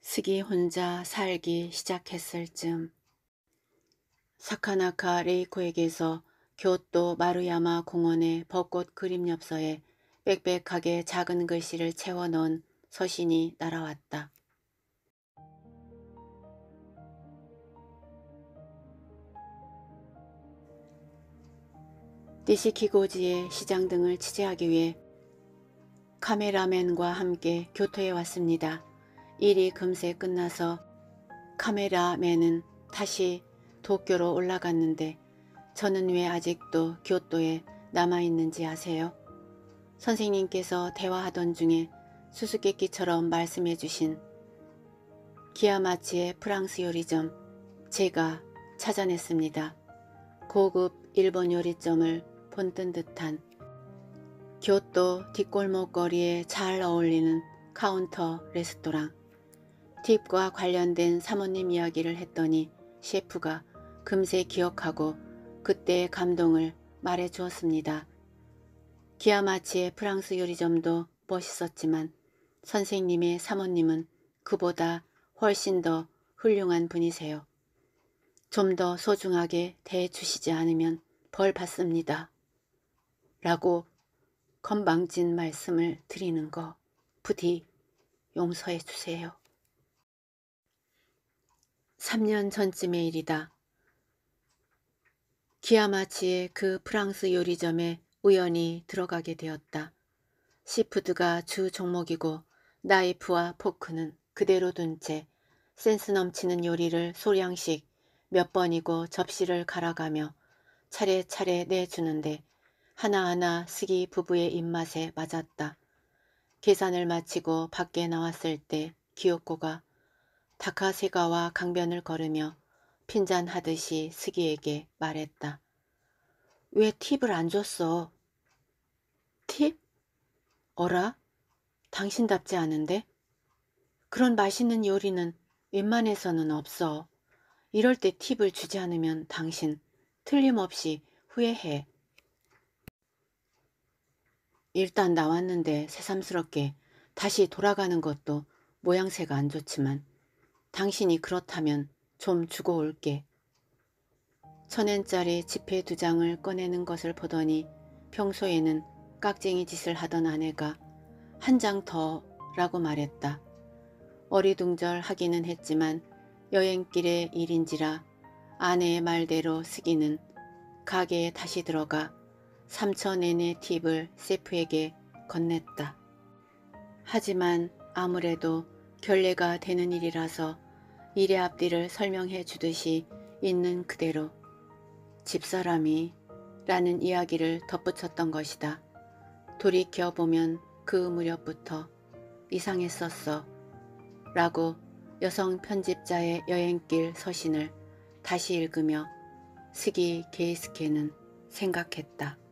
Speaker 1: 스기 혼자 살기 시작했을 즈음 사카나카 레이코에게서 교토 마루야마 공원의 벚꽃 그림 엽서에 빽빽하게 작은 글씨를 채워놓은 서신이 날아왔다. 니시키고지의 시장 등을 취재하기 위해 카메라맨과 함께 교토에 왔습니다. 일이 금세 끝나서 카메라맨은 다시 도쿄로 올라갔는데 저는 왜 아직도 교토에 남아있는지 아세요? 선생님께서 대화하던 중에 수수께끼처럼 말씀해 주신 기아마치의 프랑스 요리점 제가 찾아냈습니다. 고급 일본 요리점을 본뜬 듯한 교토 뒷골목 거리에 잘 어울리는 카운터 레스토랑 팁과 관련된 사모님 이야기를 했더니 셰프가 금세 기억하고 그때의 감동을 말해 주었습니다. 기아마치의 프랑스 요리점도 멋있었지만 선생님의 사모님은 그보다 훨씬 더 훌륭한 분이세요. 좀 더 소중하게 대해주시지 않으면 벌 받습니다. 라고 건방진 말씀을 드리는 거 부디 용서해 주세요. 3년 전쯤의 일이다. 기아마치의 그 프랑스 요리점에 우연히 들어가게 되었다. 시푸드가 주 종목이고 나이프와 포크는 그대로 둔 채 센스 넘치는 요리를 소량씩 몇 번이고 접시를 갈아가며 차례차례 내주는데 하나하나 스기 부부의 입맛에 맞았다. 계산을 마치고 밖에 나왔을 때 기요코가 다카세가와 강변을 걸으며 핀잔하듯이 스기에게 말했다. 왜 팁을 안 줬어? 팁? 어라? 당신답지 않은데? 그런 맛있는 요리는 웬만해서는 없어. 이럴 때 팁을 주지 않으면 당신 틀림없이 후회해. 일단 나왔는데 새삼스럽게 다시 돌아가는 것도 모양새가 안 좋지만 당신이 그렇다면 좀 주고 올게. 천엔짜리 지폐 두 장을 꺼내는 것을 보더니 평소에는 깍쟁이 짓을 하던 아내가 한 장 더 라고 말했다. 어리둥절하기는 했지만 여행길의 일인지라 아내의 말대로 쓰기는 가게에 다시 들어가 삼천엔의 팁을 세프에게 건넸다. 하지만 아무래도 결례가 되는 일이라서 일래 앞뒤를 설명해 주듯이 있는 그대로 집사람이 라는 이야기를 덧붙였던 것이다. 돌이켜보면 그 무렵부터 이상했었어 라고 여성 편집자의 여행길 서신을 다시 읽으며 스기 게이스케는 생각했다.